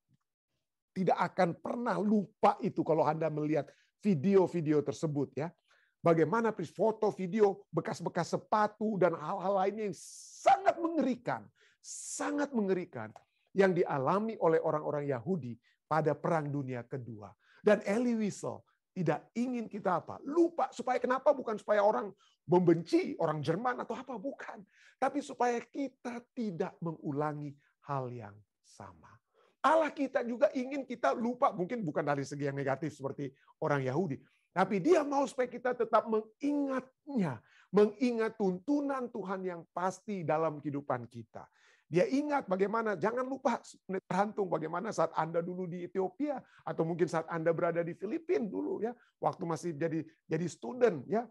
tidak akan pernah lupa itu kalau Anda melihat video-video tersebut ya. Bagaimana foto, video, bekas-bekas sepatu, dan hal-hal lainnya yang sangat mengerikan. Sangat mengerikan yang dialami oleh orang-orang Yahudi pada Perang Dunia Kedua. Dan Eli Wiesel tidak ingin kita apa? Lupa. Supaya kenapa? Bukan supaya orang membenci orang Jerman atau apa. Bukan. Tapi supaya kita tidak mengulangi hal yang sama. Allah kita juga ingin kita lupa. Mungkin bukan dari segi yang negatif seperti orang Yahudi. Tapi dia mau supaya kita tetap mengingatnya, mengingat tuntunan Tuhan yang pasti dalam kehidupan kita. Dia ingat bagaimana, jangan lupa terhantung bagaimana saat Anda dulu di Ethiopia atau mungkin saat Anda berada di Filipina dulu ya, waktu masih jadi jadi student ya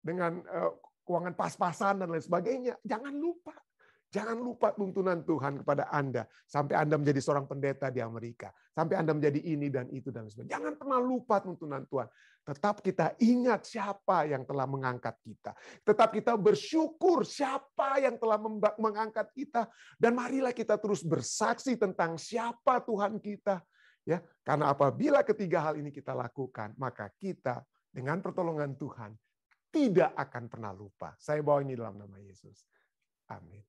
dengan uh, keuangan pas-pasan dan lain sebagainya. Jangan lupa Jangan lupa tuntunan Tuhan kepada Anda. Sampai Anda menjadi seorang pendeta di Amerika. Sampai Anda menjadi ini dan itu dan sebagainya. Jangan pernah lupa tuntunan Tuhan. Tetap kita ingat siapa yang telah mengangkat kita. Tetap kita bersyukur siapa yang telah mengangkat kita. Dan marilah kita terus bersaksi tentang siapa Tuhan kita. Ya, karena apabila ketiga hal ini kita lakukan, maka kita dengan pertolongan Tuhan tidak akan pernah lupa. Saya bawa ini dalam nama Yesus. Amin.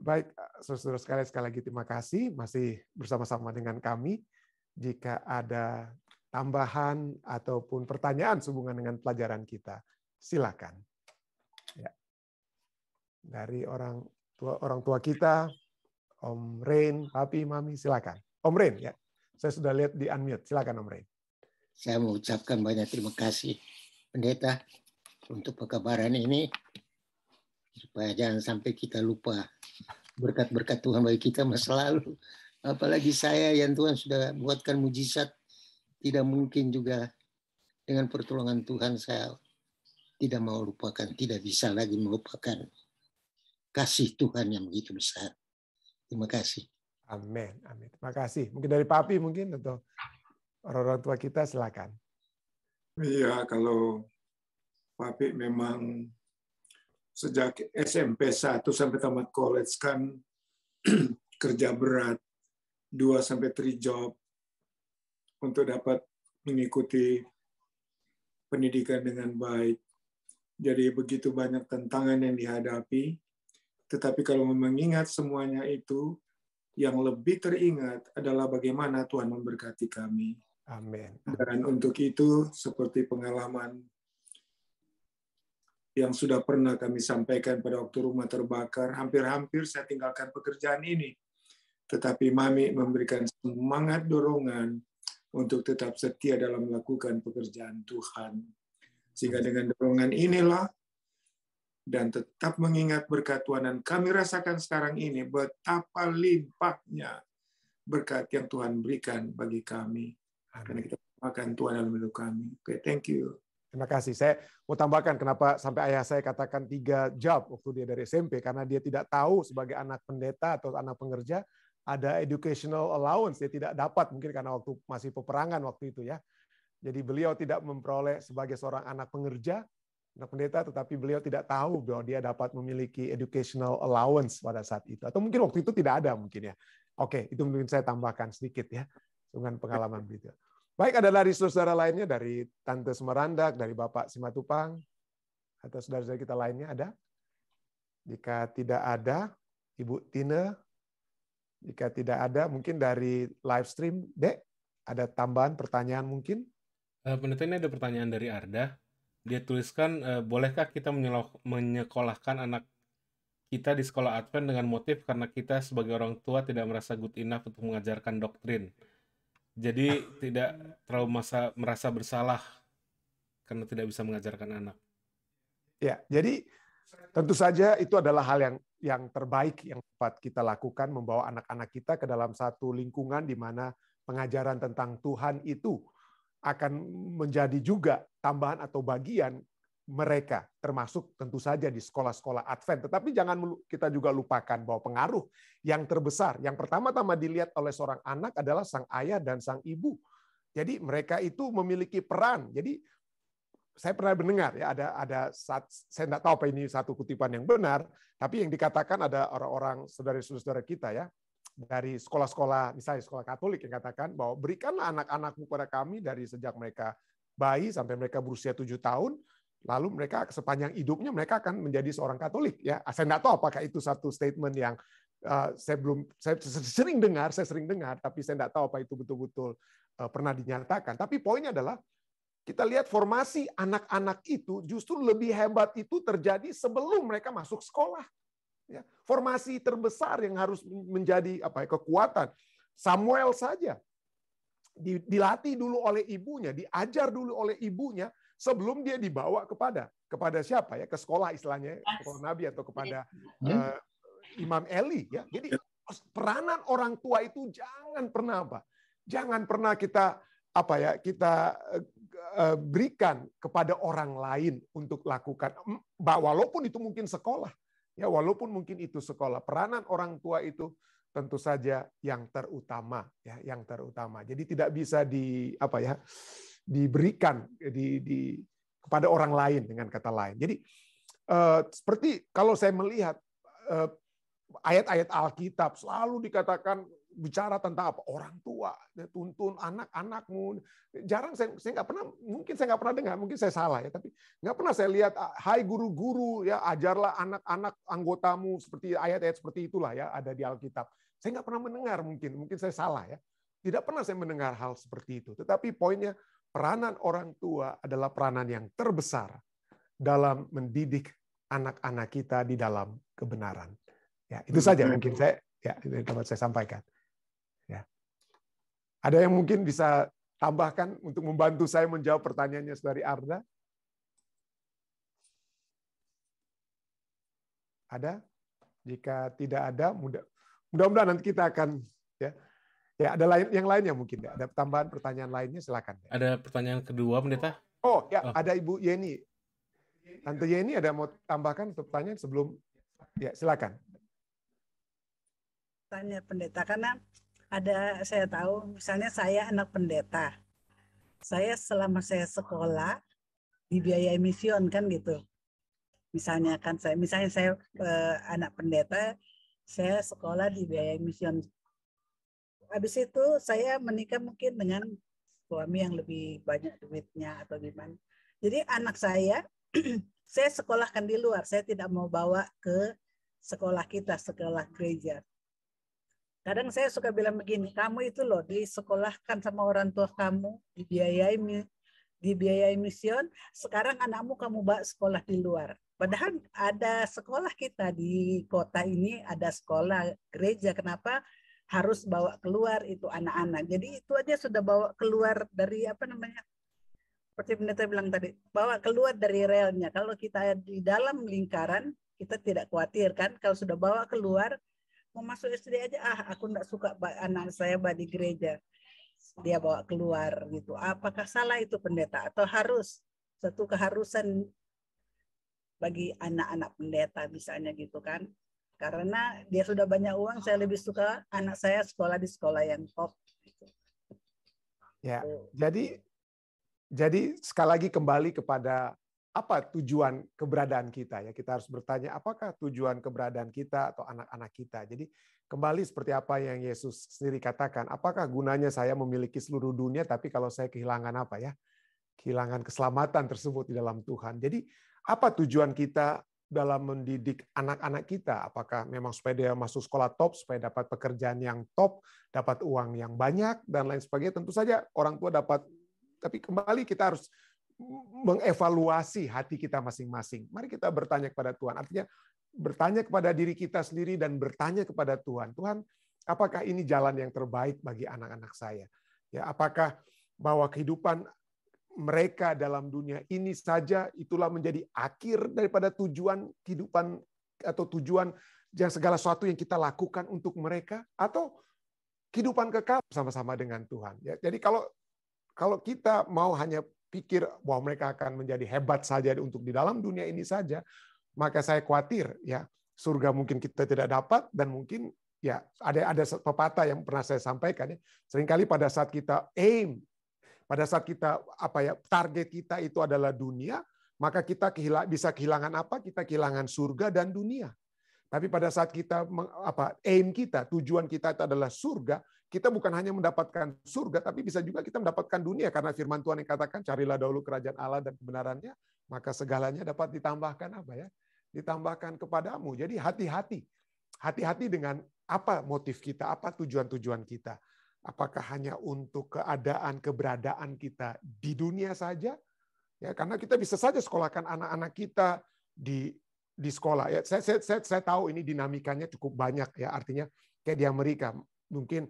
Baik, eh, saudara-saudara sekalian sekali lagi terima kasih masih bersama-sama dengan kami. Jika ada tambahan ataupun pertanyaan sehubungan dengan pelajaran kita, silakan. Ya. Dari orang tua orang tua kita, Om Rain, Papi, Mami, silakan. Om Rain, ya. Saya sudah lihat di unmute. Silakan Om Rain. Saya mengucapkan banyak terima kasih Pendeta untuk pekabaran ini supaya jangan sampai kita lupa berkat-berkat Tuhan bagi kita masa lalu. Apalagi saya yang Tuhan sudah buatkan mujizat, tidak mungkin juga dengan pertolongan Tuhan saya tidak mau lupakan, tidak bisa lagi melupakan kasih Tuhan yang begitu besar. Terima kasih. Amin, amin. Terima kasih. Mungkin dari Papi mungkin atau orang-orang tua kita silakan. Iya, kalau Papi memang sejak SMP 1 sampai tamat college kan kerja berat 2 sampai 3 job untuk dapat mengikuti pendidikan dengan baik. Jadi begitu banyak tantangan yang dihadapi, tetapi kalau mengingat semuanya itu, yang lebih teringat adalah bagaimana Tuhan memberkati kami. Amin. Dan untuk itu, seperti pengalaman yang sudah pernah kami sampaikan pada waktu rumah terbakar, hampir-hampir saya tinggalkan pekerjaan ini. Tetapi Mami memberikan semangat dorongan untuk tetap setia dalam melakukan pekerjaan Tuhan. Sehingga hmm. dengan dorongan inilah dan tetap mengingat berkat Tuhan dan kami rasakan sekarang ini betapa limpahnya berkat yang Tuhan berikan bagi kami. Karena kita makan Tuhan dalam hidup kami. Oke, okay, thank you. Terima kasih. Saya mau tambahkan kenapa sampai ayah saya katakan tiga job waktu dia dari SMP karena dia tidak tahu sebagai anak pendeta atau anak pengerja ada educational allowance dia tidak dapat mungkin karena waktu masih peperangan waktu itu ya. Jadi beliau tidak memperoleh sebagai seorang anak pengerja, anak pendeta tetapi beliau tidak tahu bahwa dia dapat memiliki educational allowance pada saat itu atau mungkin waktu itu tidak ada mungkin ya. Oke, itu mungkin saya tambahkan sedikit ya dengan pengalaman beliau. Baik, ada dari saudara lainnya, dari Tante Semerandak, dari Bapak Simatupang, atau saudara-saudara kita lainnya ada? Jika tidak ada, Ibu Tina, jika tidak ada, mungkin dari live stream, Dek, ada tambahan pertanyaan mungkin? Pendeta eh, ini ada pertanyaan dari Arda. Dia tuliskan, eh, bolehkah kita menyekolahkan anak kita di sekolah Advent dengan motif karena kita sebagai orang tua tidak merasa good enough untuk mengajarkan doktrin? Jadi tidak terlalu masa, merasa bersalah karena tidak bisa mengajarkan anak. Ya, jadi tentu saja itu adalah hal yang yang terbaik yang dapat kita lakukan membawa anak-anak kita ke dalam satu lingkungan di mana pengajaran tentang Tuhan itu akan menjadi juga tambahan atau bagian mereka, termasuk tentu saja di sekolah-sekolah Advent. Tetapi jangan kita juga lupakan bahwa pengaruh yang terbesar, yang pertama-tama dilihat oleh seorang anak adalah sang ayah dan sang ibu. Jadi mereka itu memiliki peran. Jadi saya pernah mendengar ya ada ada saat, saya tidak tahu apa ini satu kutipan yang benar, tapi yang dikatakan ada orang-orang saudara-saudara kita ya dari sekolah-sekolah misalnya sekolah Katolik yang katakan bahwa berikanlah anak-anakmu kepada kami dari sejak mereka bayi sampai mereka berusia tujuh tahun lalu mereka sepanjang hidupnya mereka akan menjadi seorang Katolik ya. Saya nggak tahu apakah itu satu statement yang uh, saya belum saya sering dengar, saya sering dengar, tapi saya nggak tahu apa itu betul-betul uh, pernah dinyatakan. Tapi poinnya adalah kita lihat formasi anak-anak itu justru lebih hebat itu terjadi sebelum mereka masuk sekolah. Ya, formasi terbesar yang harus menjadi apa ya, kekuatan Samuel saja dilatih dulu oleh ibunya, diajar dulu oleh ibunya sebelum dia dibawa kepada kepada siapa ya ke sekolah istilahnya ya, sekolah nabi atau kepada uh, imam Eli ya. Jadi peranan orang tua itu jangan pernah apa? Jangan pernah kita apa ya kita uh, berikan kepada orang lain untuk lakukan walaupun itu mungkin sekolah ya walaupun mungkin itu sekolah peranan orang tua itu tentu saja yang terutama ya yang terutama jadi tidak bisa di apa ya diberikan di, di kepada orang lain dengan kata lain. Jadi eh, seperti kalau saya melihat eh, ayat-ayat Alkitab selalu dikatakan bicara tentang apa orang tua ya, tuntun anak-anakmu jarang saya saya nggak pernah mungkin saya nggak pernah dengar mungkin saya salah ya tapi nggak pernah saya lihat ah, hai guru-guru ya ajarlah anak-anak anggotamu seperti ayat-ayat seperti itulah ya ada di Alkitab saya nggak pernah mendengar mungkin mungkin saya salah ya tidak pernah saya mendengar hal seperti itu tetapi poinnya peranan orang tua adalah peranan yang terbesar dalam mendidik anak-anak kita di dalam kebenaran. Ya, itu hmm, saja mungkin saya ya yang dapat saya sampaikan. Ya. Ada yang mungkin bisa tambahkan untuk membantu saya menjawab pertanyaannya saudari Arda? Ada? Jika tidak ada, mudah-mudahan nanti kita akan Ya, ada lain yang lainnya mungkin ya. Ada tambahan pertanyaan lainnya silakan. Ada pertanyaan kedua, Pendeta? Oh, ya, oh. ada Ibu Yeni. Tante Yeni ada mau tambahkan pertanyaan sebelum ya, silakan. Tanya Pendeta karena ada saya tahu misalnya saya anak pendeta. Saya selama saya sekolah dibiayai mision kan gitu. Misalnya kan saya misalnya saya eh, anak pendeta, saya sekolah dibiayai mision habis itu saya menikah mungkin dengan suami yang lebih banyak duitnya atau gimana. Jadi anak saya saya sekolahkan di luar, saya tidak mau bawa ke sekolah kita, sekolah gereja. Kadang saya suka bilang begini, kamu itu loh disekolahkan sama orang tua kamu, dibiayai dibiayai mision, sekarang anakmu kamu bawa sekolah di luar. Padahal ada sekolah kita di kota ini, ada sekolah gereja. Kenapa? harus bawa keluar itu anak-anak. Jadi itu aja sudah bawa keluar dari apa namanya seperti pendeta bilang tadi, bawa keluar dari relnya. Kalau kita di dalam lingkaran, kita tidak khawatir kan. Kalau sudah bawa keluar, mau masuk SD aja, ah aku nggak suka anak saya bawa di gereja. Dia bawa keluar gitu. Apakah salah itu pendeta atau harus satu keharusan bagi anak-anak pendeta misalnya gitu kan? karena dia sudah banyak uang saya lebih suka anak saya sekolah di sekolah yang top gitu. ya so, jadi jadi sekali lagi kembali kepada apa tujuan keberadaan kita ya kita harus bertanya apakah tujuan keberadaan kita atau anak-anak kita jadi kembali seperti apa yang Yesus sendiri katakan apakah gunanya saya memiliki seluruh dunia tapi kalau saya kehilangan apa ya kehilangan keselamatan tersebut di dalam Tuhan jadi apa tujuan kita dalam mendidik anak-anak kita? Apakah memang supaya dia masuk sekolah top, supaya dapat pekerjaan yang top, dapat uang yang banyak, dan lain sebagainya? Tentu saja orang tua dapat, tapi kembali kita harus mengevaluasi hati kita masing-masing. Mari kita bertanya kepada Tuhan. Artinya bertanya kepada diri kita sendiri dan bertanya kepada Tuhan. Tuhan, apakah ini jalan yang terbaik bagi anak-anak saya? Ya, apakah bahwa kehidupan mereka dalam dunia ini saja itulah menjadi akhir daripada tujuan kehidupan atau tujuan yang segala sesuatu yang kita lakukan untuk mereka atau kehidupan kekal sama-sama dengan Tuhan. Ya, jadi kalau kalau kita mau hanya pikir bahwa mereka akan menjadi hebat saja untuk di dalam dunia ini saja, maka saya khawatir ya surga mungkin kita tidak dapat dan mungkin ya ada ada pepatah yang pernah saya sampaikan ya seringkali pada saat kita aim pada saat kita apa ya target kita itu adalah dunia, maka kita bisa kehilangan apa? Kita kehilangan surga dan dunia. Tapi pada saat kita apa aim kita, tujuan kita itu adalah surga, kita bukan hanya mendapatkan surga, tapi bisa juga kita mendapatkan dunia karena firman Tuhan yang katakan carilah dahulu kerajaan Allah dan kebenarannya, maka segalanya dapat ditambahkan apa ya? Ditambahkan kepadamu. Jadi hati-hati. Hati-hati dengan apa motif kita, apa tujuan-tujuan kita. Apakah hanya untuk keadaan keberadaan kita di dunia saja? Ya, karena kita bisa saja sekolahkan anak-anak kita di di sekolah. Ya, saya, saya, saya, saya tahu ini dinamikanya cukup banyak ya. Artinya kayak di Amerika mungkin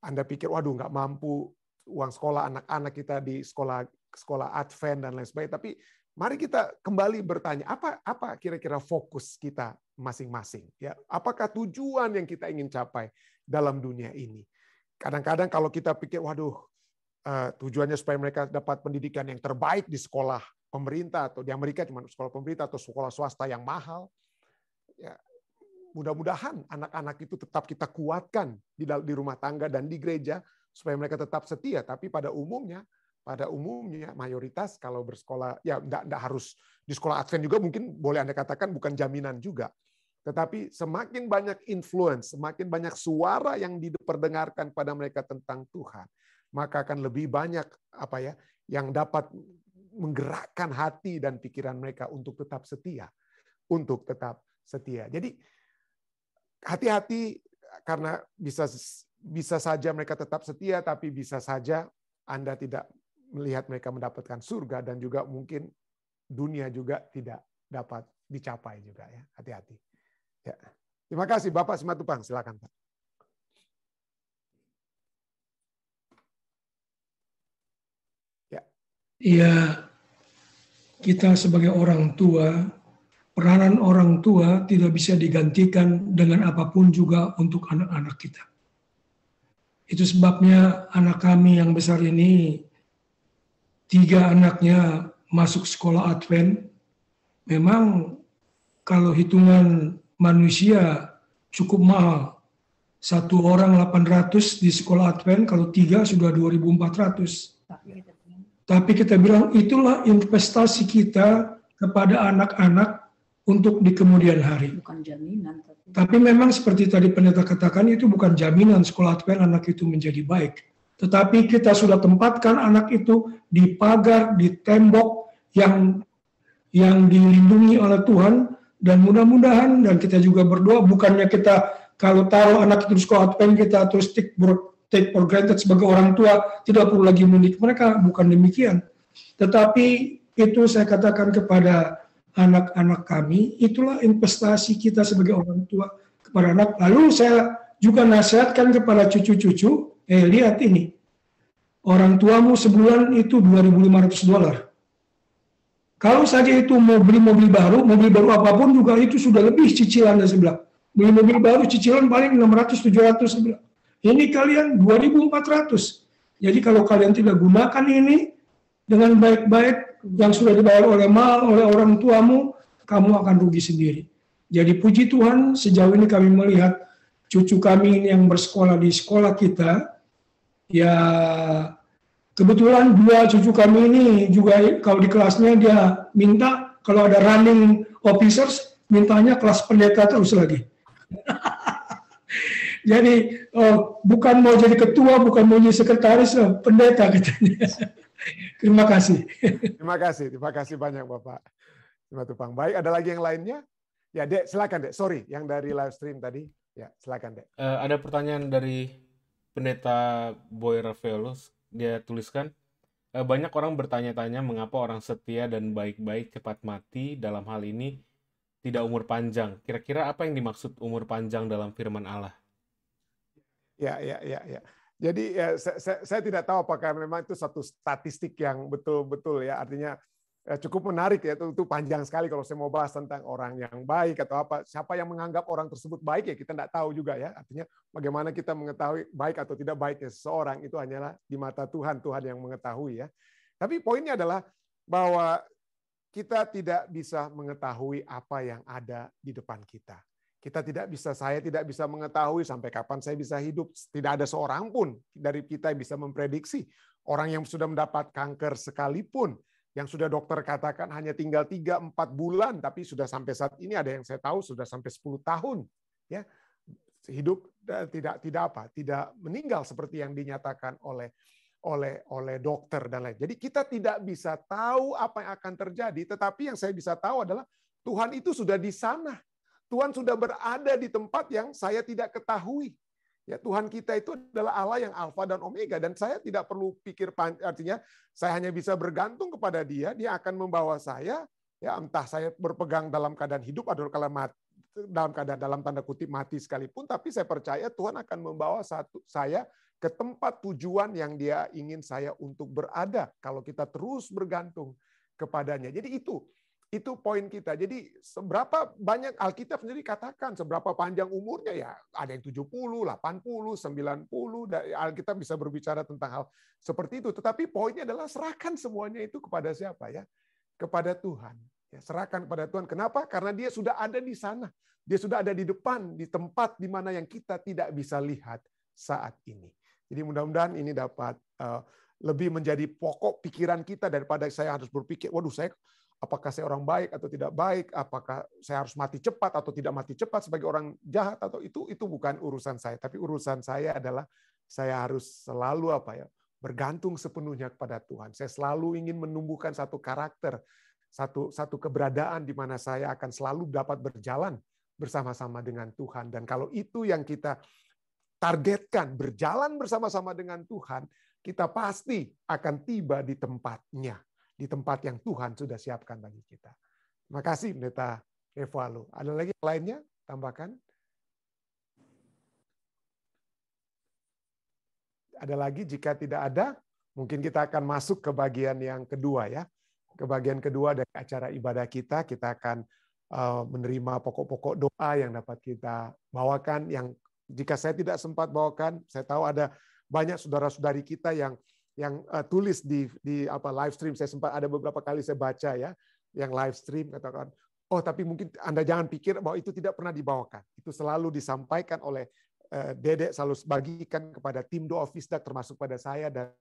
anda pikir waduh nggak mampu uang sekolah anak-anak kita di sekolah sekolah Advent dan lain sebagainya. Tapi mari kita kembali bertanya apa apa kira-kira fokus kita masing-masing ya apakah tujuan yang kita ingin capai dalam dunia ini Kadang-kadang kalau kita pikir, waduh, eh, tujuannya supaya mereka dapat pendidikan yang terbaik di sekolah pemerintah atau di Amerika cuma sekolah pemerintah atau sekolah swasta yang mahal. Ya, mudah-mudahan anak-anak itu tetap kita kuatkan di di rumah tangga dan di gereja supaya mereka tetap setia. Tapi pada umumnya, pada umumnya mayoritas kalau bersekolah ya tidak harus di sekolah Advent juga mungkin boleh Anda katakan bukan jaminan juga. Tetapi semakin banyak influence, semakin banyak suara yang diperdengarkan pada mereka tentang Tuhan, maka akan lebih banyak apa ya yang dapat menggerakkan hati dan pikiran mereka untuk tetap setia, untuk tetap setia. Jadi hati-hati karena bisa bisa saja mereka tetap setia tapi bisa saja Anda tidak melihat mereka mendapatkan surga dan juga mungkin dunia juga tidak dapat dicapai juga ya. Hati-hati. Ya. Terima kasih Bapak Simatupang, silakan Pak. Ya. Iya, kita sebagai orang tua, peranan orang tua tidak bisa digantikan dengan apapun juga untuk anak-anak kita. Itu sebabnya anak kami yang besar ini, tiga anaknya masuk sekolah Advent, memang kalau hitungan manusia cukup mahal. Satu orang 800 di sekolah Advent, kalau tiga sudah 2400. Gitu. Tapi kita bilang itulah investasi kita kepada anak-anak untuk di kemudian hari. Bukan jaminan. Tapi... tapi memang seperti tadi pendeta katakan itu bukan jaminan sekolah Advent anak itu menjadi baik. Tetapi kita sudah tempatkan anak itu di pagar, di tembok yang yang dilindungi oleh Tuhan dan mudah-mudahan dan kita juga berdoa bukannya kita kalau taruh anak itu di sekolah Advent kita terus take, take for granted sebagai orang tua tidak perlu lagi mendidik mereka bukan demikian tetapi itu saya katakan kepada anak-anak kami itulah investasi kita sebagai orang tua kepada anak lalu saya juga nasihatkan kepada cucu-cucu eh lihat ini orang tuamu sebulan itu 2.500 dolar kalau saja itu mau beli mobil baru, mobil baru apapun juga itu sudah lebih cicilan dari sebelah. Beli mobil baru cicilan paling 600-700 sebelah. Ini kalian 2400. Jadi kalau kalian tidak gunakan ini dengan baik-baik yang sudah dibayar oleh mal, oleh orang tuamu, kamu akan rugi sendiri. Jadi puji Tuhan sejauh ini kami melihat cucu kami yang bersekolah di sekolah kita, ya Kebetulan dua cucu kami ini juga kalau di kelasnya dia minta kalau ada running officers mintanya kelas pendeta terus lagi. jadi oh, bukan mau jadi ketua, bukan mau jadi sekretaris, eh, pendeta katanya. terima kasih. terima kasih, terima kasih banyak Bapak. Terima Tupang. Baik, ada lagi yang lainnya? Ya, Dek, silakan Dek. Sorry, yang dari live stream tadi. Ya, silakan Dek. Uh, ada pertanyaan dari Pendeta Boy Rafaelus dia tuliskan e, banyak orang bertanya-tanya mengapa orang setia dan baik-baik cepat mati dalam hal ini tidak umur panjang. Kira-kira apa yang dimaksud umur panjang dalam firman Allah? Ya, ya, ya, ya. Jadi ya, saya, saya tidak tahu apakah memang itu satu statistik yang betul-betul ya. Artinya Eh, cukup menarik ya itu, panjang sekali kalau saya mau bahas tentang orang yang baik atau apa siapa yang menganggap orang tersebut baik ya kita tidak tahu juga ya artinya bagaimana kita mengetahui baik atau tidak baiknya seseorang itu hanyalah di mata Tuhan Tuhan yang mengetahui ya tapi poinnya adalah bahwa kita tidak bisa mengetahui apa yang ada di depan kita kita tidak bisa saya tidak bisa mengetahui sampai kapan saya bisa hidup tidak ada seorang pun dari kita yang bisa memprediksi orang yang sudah mendapat kanker sekalipun yang sudah dokter katakan hanya tinggal 3-4 bulan, tapi sudah sampai saat ini ada yang saya tahu sudah sampai 10 tahun ya hidup eh, tidak tidak apa tidak meninggal seperti yang dinyatakan oleh oleh oleh dokter dan lain. Jadi kita tidak bisa tahu apa yang akan terjadi, tetapi yang saya bisa tahu adalah Tuhan itu sudah di sana. Tuhan sudah berada di tempat yang saya tidak ketahui. Ya, Tuhan kita itu adalah Allah yang alfa dan omega dan saya tidak perlu pikir artinya saya hanya bisa bergantung kepada Dia, Dia akan membawa saya ya entah saya berpegang dalam keadaan hidup atau kalau mati dalam keadaan dalam tanda kutip mati sekalipun tapi saya percaya Tuhan akan membawa satu saya ke tempat tujuan yang dia ingin saya untuk berada kalau kita terus bergantung kepadanya. Jadi itu itu poin kita. Jadi seberapa banyak Alkitab sendiri katakan seberapa panjang umurnya ya ada yang 70, 80, 90 Alkitab bisa berbicara tentang hal seperti itu. Tetapi poinnya adalah serahkan semuanya itu kepada siapa ya? Kepada Tuhan. Ya, serahkan kepada Tuhan. Kenapa? Karena dia sudah ada di sana. Dia sudah ada di depan, di tempat di mana yang kita tidak bisa lihat saat ini. Jadi mudah-mudahan ini dapat uh, lebih menjadi pokok pikiran kita daripada saya harus berpikir, waduh saya apakah saya orang baik atau tidak baik, apakah saya harus mati cepat atau tidak mati cepat sebagai orang jahat atau itu itu bukan urusan saya, tapi urusan saya adalah saya harus selalu apa ya, bergantung sepenuhnya kepada Tuhan. Saya selalu ingin menumbuhkan satu karakter, satu satu keberadaan di mana saya akan selalu dapat berjalan bersama-sama dengan Tuhan dan kalau itu yang kita targetkan berjalan bersama-sama dengan Tuhan, kita pasti akan tiba di tempatnya di tempat yang Tuhan sudah siapkan bagi kita. Terima kasih Pendeta Evalu. Ada lagi yang lainnya? Tambahkan. Ada lagi jika tidak ada, mungkin kita akan masuk ke bagian yang kedua ya. Ke bagian kedua dari acara ibadah kita, kita akan eh, menerima pokok-pokok doa yang dapat kita bawakan yang jika saya tidak sempat bawakan, saya tahu ada banyak saudara-saudari kita yang yang uh, tulis di di apa live stream saya sempat ada beberapa kali saya baca ya yang live stream katakan oh tapi mungkin Anda jangan pikir bahwa itu tidak pernah dibawakan. Itu selalu disampaikan oleh uh, Dedek selalu bagikan kepada tim doa office termasuk pada saya dan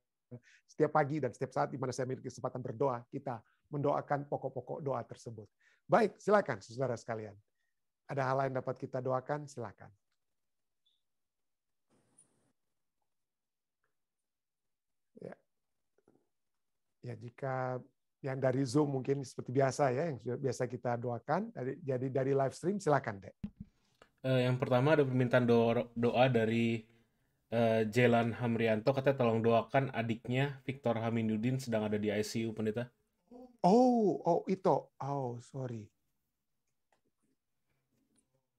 setiap pagi dan setiap saat di mana saya memiliki kesempatan berdoa kita mendoakan pokok-pokok doa tersebut. Baik, silakan saudara sekalian. Ada hal lain dapat kita doakan, silakan. Ya jika yang dari Zoom mungkin seperti biasa ya, yang biasa kita doakan. Dari, jadi dari live stream silakan dek. Uh, yang pertama ada permintaan doa, doa dari uh, Jelan Hamrianto katanya tolong doakan adiknya Victor Hamidudin sedang ada di ICU pendeta. Oh, oh itu. Oh, sorry.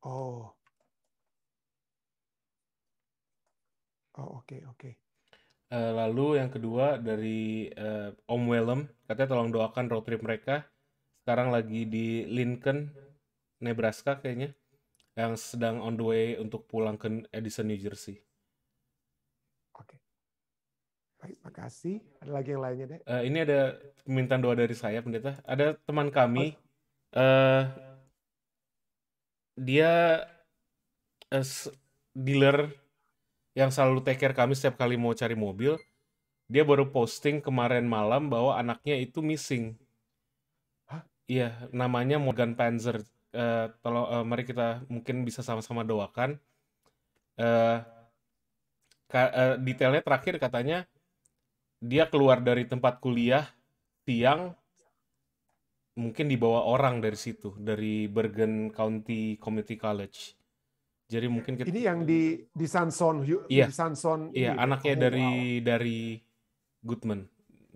Oh. Oh, oke, okay, oke. Okay. Eh, lalu yang kedua dari uh, Om Willem katanya tolong doakan road trip mereka. Sekarang lagi di Lincoln, Nebraska kayaknya, yang sedang on the way untuk pulang ke Edison, New Jersey. Oke. Baik, makasih. Ada lagi yang lainnya deh. Uh, ini ada permintaan doa dari saya, pendeta. Ada teman kami, oh. uh, dia uh, dealer yang selalu take care kami setiap kali mau cari mobil, dia baru posting kemarin malam bahwa anaknya itu missing. Hah? Iya, namanya Morgan Panzer. Uh, tolong, uh, mari kita mungkin bisa sama-sama doakan. Uh, ka, uh, detailnya terakhir katanya dia keluar dari tempat kuliah tiang, mungkin dibawa orang dari situ dari Bergen County Community College jadi mungkin kita... ini yang di di Sanson, iya, di Sanson. Iya, ini. anaknya oh, dari wow. dari Goodman.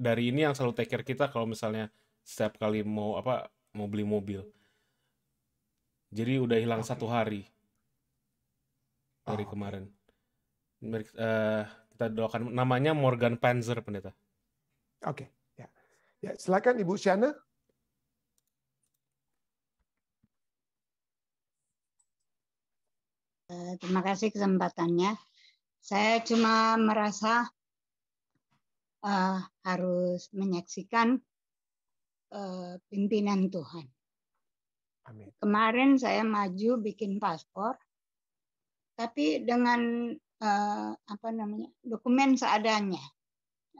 Dari ini yang selalu take care kita kalau misalnya setiap kali mau apa mau beli mobil. Jadi udah hilang okay. satu hari dari oh. kemarin. Uh, kita doakan namanya Morgan Panzer pendeta. Oke, okay. ya. Ya, silakan Ibu Shana. Eh, terima kasih kesempatannya. Saya cuma merasa uh, harus menyaksikan uh, pimpinan Tuhan. Amin. Kemarin saya maju bikin paspor, tapi dengan uh, apa namanya dokumen seadanya.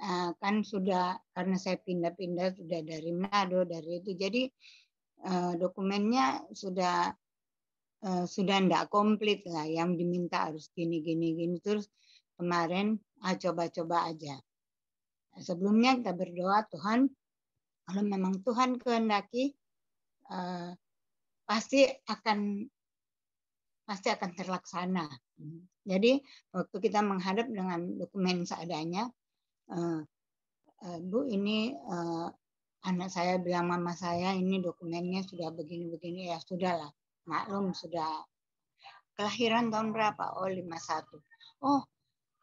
Uh, kan sudah karena saya pindah-pindah sudah dari Manado dari itu, jadi uh, dokumennya sudah Eh, sudah tidak komplit lah yang diminta harus gini gini gini terus kemarin ah, coba-coba aja sebelumnya kita berdoa Tuhan kalau memang Tuhan kehendaki uh, pasti akan pasti akan terlaksana jadi waktu kita menghadap dengan dokumen seadanya uh, uh, Bu ini uh, anak saya bilang mama saya ini dokumennya sudah begini-begini ya sudahlah maklum sudah kelahiran tahun berapa? Oh 51. Oh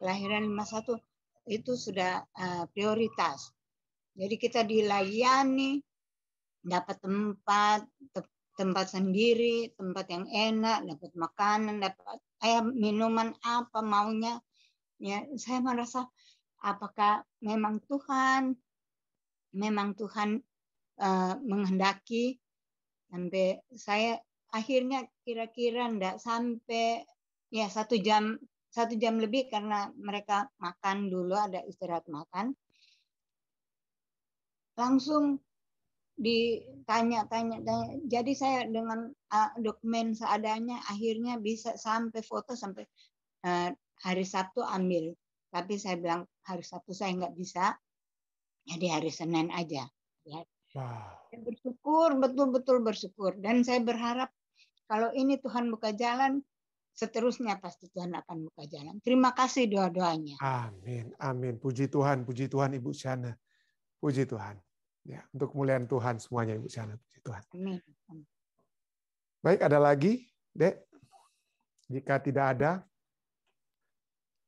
kelahiran 51 itu sudah uh, prioritas. Jadi kita dilayani, dapat tempat, tempat sendiri, tempat yang enak, dapat makanan, dapat ayam, minuman apa maunya. Ya, saya merasa apakah memang Tuhan, memang Tuhan uh, menghendaki sampai saya akhirnya kira-kira ndak sampai ya satu jam satu jam lebih karena mereka makan dulu ada istirahat makan langsung ditanya-tanya jadi saya dengan ah, dokumen seadanya akhirnya bisa sampai foto sampai eh, hari Sabtu ambil tapi saya bilang hari Sabtu saya nggak bisa jadi hari Senin aja ya. Wow. Saya bersyukur betul-betul bersyukur dan saya berharap kalau ini Tuhan buka jalan, seterusnya pasti Tuhan akan buka jalan. Terima kasih doa-doanya. Amin, amin. Puji Tuhan, puji Tuhan Ibu Syana. Puji Tuhan. Ya, untuk kemuliaan Tuhan semuanya Ibu Syana, puji Tuhan. Amin. Baik, ada lagi, Dek? Jika tidak ada,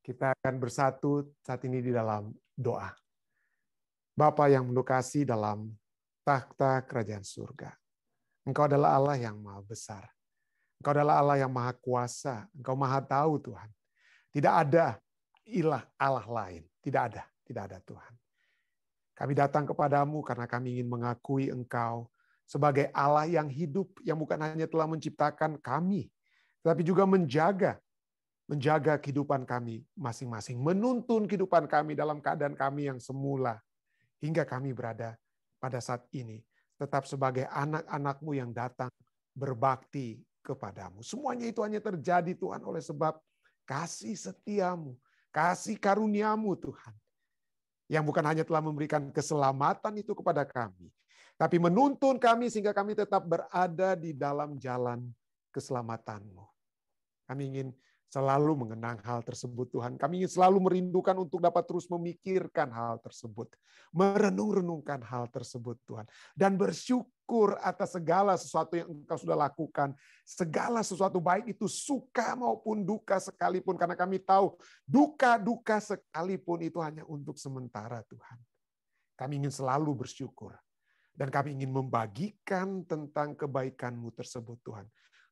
kita akan bersatu saat ini di dalam doa. Bapa yang penuh dalam tahta kerajaan surga. Engkau adalah Allah yang maha besar Engkau adalah Allah yang maha kuasa. Engkau maha tahu Tuhan. Tidak ada ilah Allah lain. Tidak ada. Tidak ada Tuhan. Kami datang kepadamu karena kami ingin mengakui Engkau sebagai Allah yang hidup, yang bukan hanya telah menciptakan kami, tetapi juga menjaga, menjaga kehidupan kami masing-masing, menuntun kehidupan kami dalam keadaan kami yang semula, hingga kami berada pada saat ini, tetap sebagai anak-anakmu yang datang berbakti kepadamu. Semuanya itu hanya terjadi Tuhan oleh sebab kasih setiamu, kasih karuniamu Tuhan. Yang bukan hanya telah memberikan keselamatan itu kepada kami, tapi menuntun kami sehingga kami tetap berada di dalam jalan keselamatanmu. Kami ingin selalu mengenang hal tersebut Tuhan. Kami ingin selalu merindukan untuk dapat terus memikirkan hal tersebut. Merenung-renungkan hal tersebut Tuhan. Dan bersyukur atas segala sesuatu yang engkau sudah lakukan. Segala sesuatu baik itu suka maupun duka sekalipun. Karena kami tahu duka-duka sekalipun itu hanya untuk sementara Tuhan. Kami ingin selalu bersyukur. Dan kami ingin membagikan tentang kebaikanmu tersebut Tuhan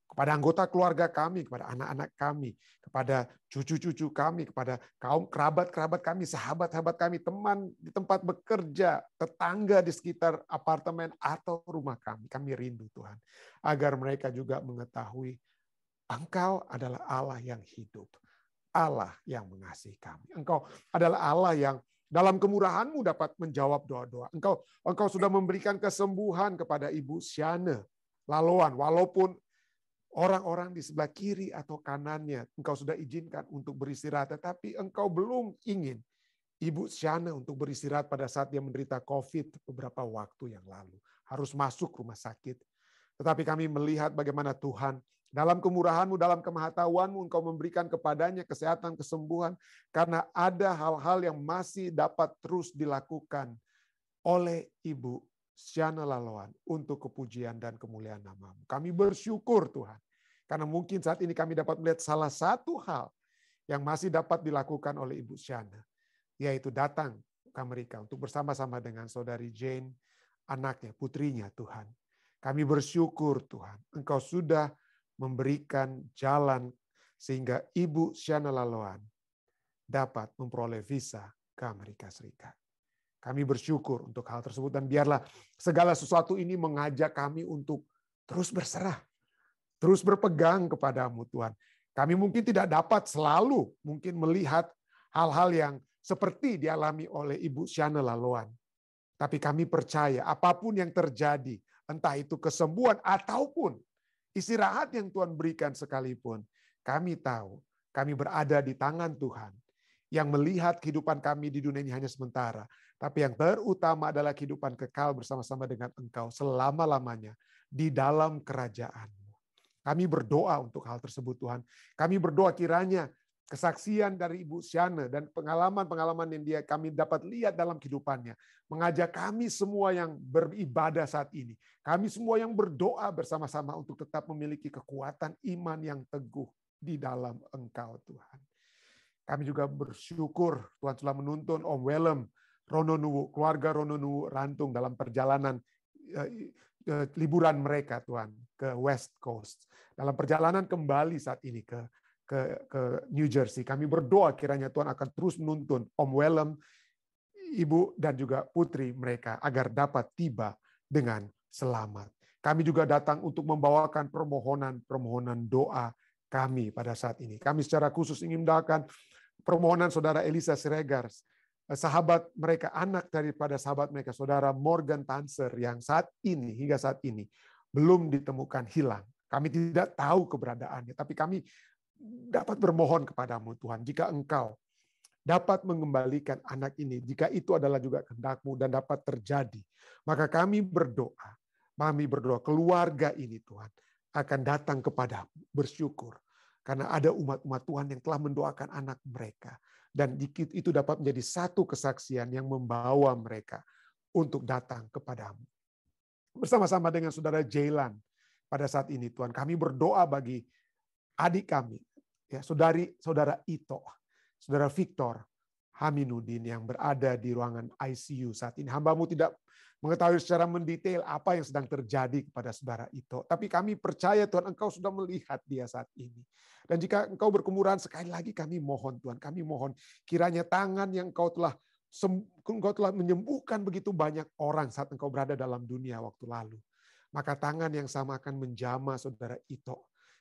kepada anggota keluarga kami, kepada anak-anak kami, kepada cucu-cucu kami, kepada kaum kerabat-kerabat kami, sahabat-sahabat kami, teman di tempat bekerja, tetangga di sekitar apartemen atau rumah kami. Kami rindu Tuhan agar mereka juga mengetahui Engkau adalah Allah yang hidup, Allah yang mengasihi kami. Engkau adalah Allah yang dalam kemurahanmu dapat menjawab doa-doa. Engkau engkau sudah memberikan kesembuhan kepada Ibu Siana laluan walaupun orang-orang di sebelah kiri atau kanannya, engkau sudah izinkan untuk beristirahat, tetapi engkau belum ingin Ibu Shana untuk beristirahat pada saat dia menderita COVID beberapa waktu yang lalu. Harus masuk rumah sakit. Tetapi kami melihat bagaimana Tuhan dalam kemurahanmu, dalam kemahatauanmu, engkau memberikan kepadanya kesehatan, kesembuhan. Karena ada hal-hal yang masih dapat terus dilakukan oleh Ibu Syana Laloan untuk kepujian dan kemuliaan namamu. Kami bersyukur Tuhan. Karena mungkin saat ini kami dapat melihat salah satu hal yang masih dapat dilakukan oleh Ibu Shana, yaitu datang ke Amerika untuk bersama-sama dengan saudari Jane, anaknya, putrinya Tuhan. Kami bersyukur Tuhan, Engkau sudah memberikan jalan sehingga Ibu Shana Laloan dapat memperoleh visa ke Amerika Serikat. Kami bersyukur untuk hal tersebut dan biarlah segala sesuatu ini mengajak kami untuk terus berserah terus berpegang kepadamu Tuhan. Kami mungkin tidak dapat selalu mungkin melihat hal-hal yang seperti dialami oleh Ibu Shana Laloan. Tapi kami percaya apapun yang terjadi, entah itu kesembuhan ataupun istirahat yang Tuhan berikan sekalipun, kami tahu kami berada di tangan Tuhan yang melihat kehidupan kami di dunia ini hanya sementara. Tapi yang terutama adalah kehidupan kekal bersama-sama dengan engkau selama-lamanya di dalam kerajaan. Kami berdoa untuk hal tersebut Tuhan. Kami berdoa kiranya kesaksian dari Ibu Syana dan pengalaman-pengalaman yang dia kami dapat lihat dalam kehidupannya mengajak kami semua yang beribadah saat ini, kami semua yang berdoa bersama-sama untuk tetap memiliki kekuatan iman yang teguh di dalam Engkau Tuhan. Kami juga bersyukur Tuhan telah menuntun Om Welem, Rononu keluarga Rononu Rantung dalam perjalanan eh, liburan mereka, Tuhan, ke West Coast. Dalam perjalanan kembali saat ini ke ke, ke New Jersey. Kami berdoa kiranya Tuhan akan terus menuntun Om Walem Ibu, dan juga putri mereka agar dapat tiba dengan selamat. Kami juga datang untuk membawakan permohonan-permohonan doa kami pada saat ini. Kami secara khusus ingin mendoakan permohonan Saudara Elisa Siregar Eh, sahabat mereka, anak daripada sahabat mereka, saudara Morgan Tanser yang saat ini, hingga saat ini, belum ditemukan hilang. Kami tidak tahu keberadaannya, tapi kami dapat bermohon kepadamu Tuhan, jika engkau dapat mengembalikan anak ini, jika itu adalah juga kehendakmu dan dapat terjadi, maka kami berdoa, kami berdoa keluarga ini Tuhan akan datang kepadamu bersyukur karena ada umat-umat Tuhan yang telah mendoakan anak mereka dan itu dapat menjadi satu kesaksian yang membawa mereka untuk datang kepadamu. Bersama-sama dengan saudara Jailan pada saat ini Tuhan, kami berdoa bagi adik kami, ya saudari saudara Ito, saudara Victor, Haminudin yang berada di ruangan ICU saat ini. Hambamu tidak mengetahui secara mendetail apa yang sedang terjadi kepada saudara itu. Tapi kami percaya Tuhan Engkau sudah melihat dia saat ini. Dan jika Engkau berkemurahan sekali lagi kami mohon Tuhan, kami mohon kiranya tangan yang Engkau telah Engkau telah menyembuhkan begitu banyak orang saat Engkau berada dalam dunia waktu lalu. Maka tangan yang sama akan menjama saudara itu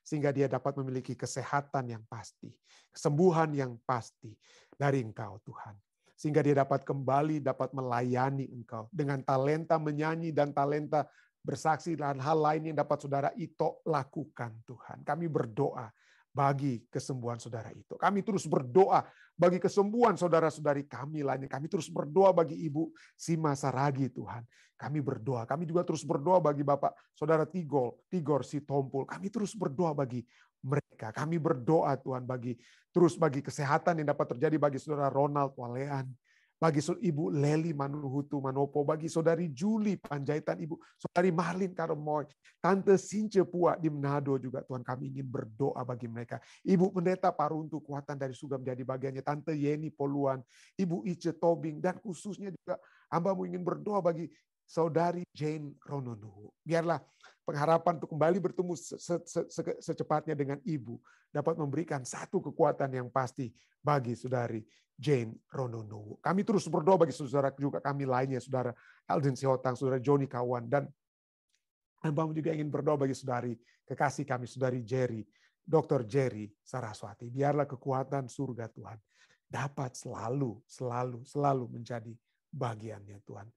sehingga dia dapat memiliki kesehatan yang pasti, kesembuhan yang pasti dari Engkau Tuhan sehingga dia dapat kembali dapat melayani engkau dengan talenta menyanyi dan talenta bersaksi dan hal lain yang dapat saudara itu lakukan Tuhan. Kami berdoa bagi kesembuhan saudara itu. Kami terus berdoa bagi kesembuhan saudara-saudari kami lainnya. Kami terus berdoa bagi Ibu Sima Saragi Tuhan. Kami berdoa. Kami juga terus berdoa bagi Bapak Saudara tigor Tigor Sitompul. Kami terus berdoa bagi mereka. Kami berdoa Tuhan bagi terus bagi kesehatan yang dapat terjadi bagi saudara Ronald Walean, bagi Ibu Leli Manuhutu Manopo, bagi saudari Juli Panjaitan, Ibu saudari Marlin Karemoy, Tante Since Pua di Manado juga Tuhan kami ingin berdoa bagi mereka. Ibu Pendeta Paruntu Kuatan dari surga menjadi bagiannya, Tante Yeni Poluan, Ibu Ice Tobing, dan khususnya juga hambamu ingin berdoa bagi saudari Jane Ronono. Biarlah pengharapan untuk kembali bertemu se -se -se secepatnya dengan ibu dapat memberikan satu kekuatan yang pasti bagi saudari Jane Ronono. Kami terus berdoa bagi saudara juga kami lainnya, saudara Alden Sihotang, saudara Joni Kawan, dan Abang juga ingin berdoa bagi saudari kekasih kami, saudari Jerry, Dr. Jerry Saraswati. Biarlah kekuatan surga Tuhan dapat selalu, selalu, selalu menjadi bagiannya Tuhan.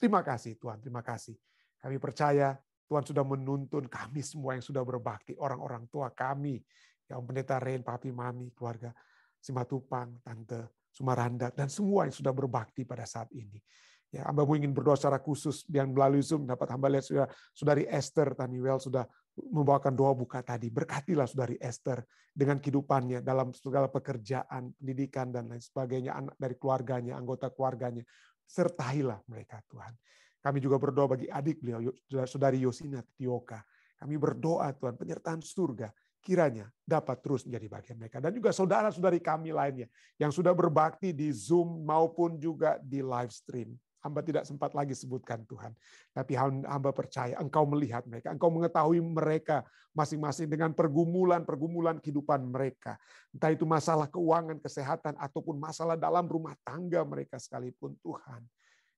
Terima kasih Tuhan, terima kasih. Kami percaya Tuhan sudah menuntun kami semua yang sudah berbakti, orang-orang tua kami, yang pendeta Ren, papi, mami, keluarga Simatupang, tante Sumaranda, dan semua yang sudah berbakti pada saat ini. Ya, hamba ingin berdoa secara khusus yang melalui Zoom dapat hamba lihat sudah saudari Esther Taniwel sudah membawakan doa buka tadi. Berkatilah saudari Esther dengan kehidupannya dalam segala pekerjaan, pendidikan dan lain sebagainya, anak dari keluarganya, anggota keluarganya sertailah mereka Tuhan. Kami juga berdoa bagi adik beliau, saudari Yosina Tioka. Kami berdoa Tuhan, penyertaan surga kiranya dapat terus menjadi bagian mereka. Dan juga saudara-saudari kami lainnya yang sudah berbakti di Zoom maupun juga di live stream. Hamba tidak sempat lagi sebutkan Tuhan. Tapi hamba percaya engkau melihat mereka. Engkau mengetahui mereka masing-masing dengan pergumulan-pergumulan kehidupan mereka. Entah itu masalah keuangan, kesehatan, ataupun masalah dalam rumah tangga mereka sekalipun Tuhan.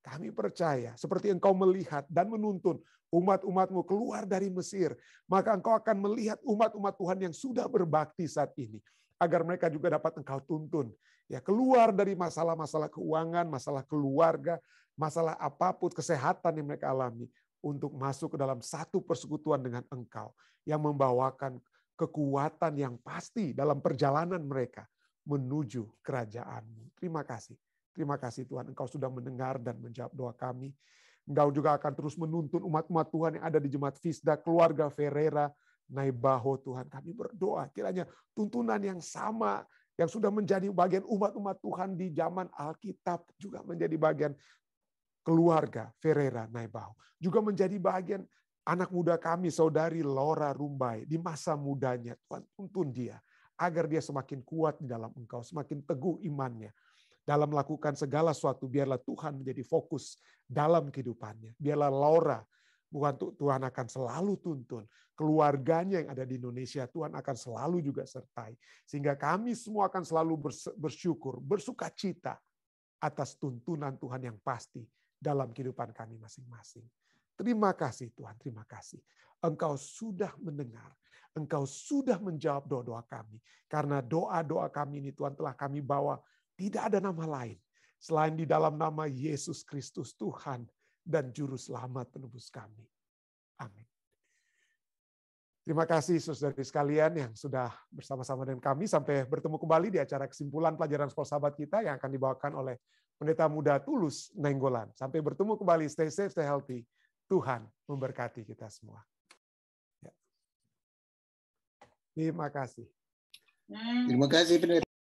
Kami percaya, seperti engkau melihat dan menuntun umat-umatmu keluar dari Mesir, maka engkau akan melihat umat-umat Tuhan yang sudah berbakti saat ini agar mereka juga dapat engkau tuntun ya keluar dari masalah-masalah keuangan, masalah keluarga, masalah apapun kesehatan yang mereka alami untuk masuk ke dalam satu persekutuan dengan Engkau yang membawakan kekuatan yang pasti dalam perjalanan mereka menuju kerajaan Terima kasih. Terima kasih Tuhan Engkau sudah mendengar dan menjawab doa kami. Engkau juga akan terus menuntun umat-umat Tuhan yang ada di jemaat Fisda, keluarga Ferreira, Naibaho Tuhan. Kami berdoa kiranya tuntunan yang sama yang sudah menjadi bagian umat-umat Tuhan di zaman Alkitab juga menjadi bagian keluarga Ferreira Naibau. Juga menjadi bagian anak muda kami, saudari Laura Rumbai, di masa mudanya. Tuhan tuntun dia agar dia semakin kuat di dalam engkau, semakin teguh imannya. Dalam melakukan segala sesuatu, biarlah Tuhan menjadi fokus dalam kehidupannya. Biarlah Laura Bukan Tuhan akan selalu tuntun. Keluarganya yang ada di Indonesia, Tuhan akan selalu juga sertai. Sehingga kami semua akan selalu bersyukur, bersuka cita atas tuntunan Tuhan yang pasti dalam kehidupan kami masing-masing. Terima kasih Tuhan, terima kasih. Engkau sudah mendengar, Engkau sudah menjawab doa-doa kami. Karena doa-doa kami ini Tuhan telah kami bawa, tidak ada nama lain. Selain di dalam nama Yesus Kristus Tuhan, dan juru selamat penebus kami. Amin. Terima kasih saudari sekalian yang sudah bersama-sama dengan kami sampai bertemu kembali di acara kesimpulan pelajaran sekolah sahabat kita yang akan dibawakan oleh Pendeta Muda Tulus Nenggolan. Sampai bertemu kembali, stay safe, stay healthy. Tuhan memberkati kita semua. Ya. Terima kasih. Terima kasih Pendeta.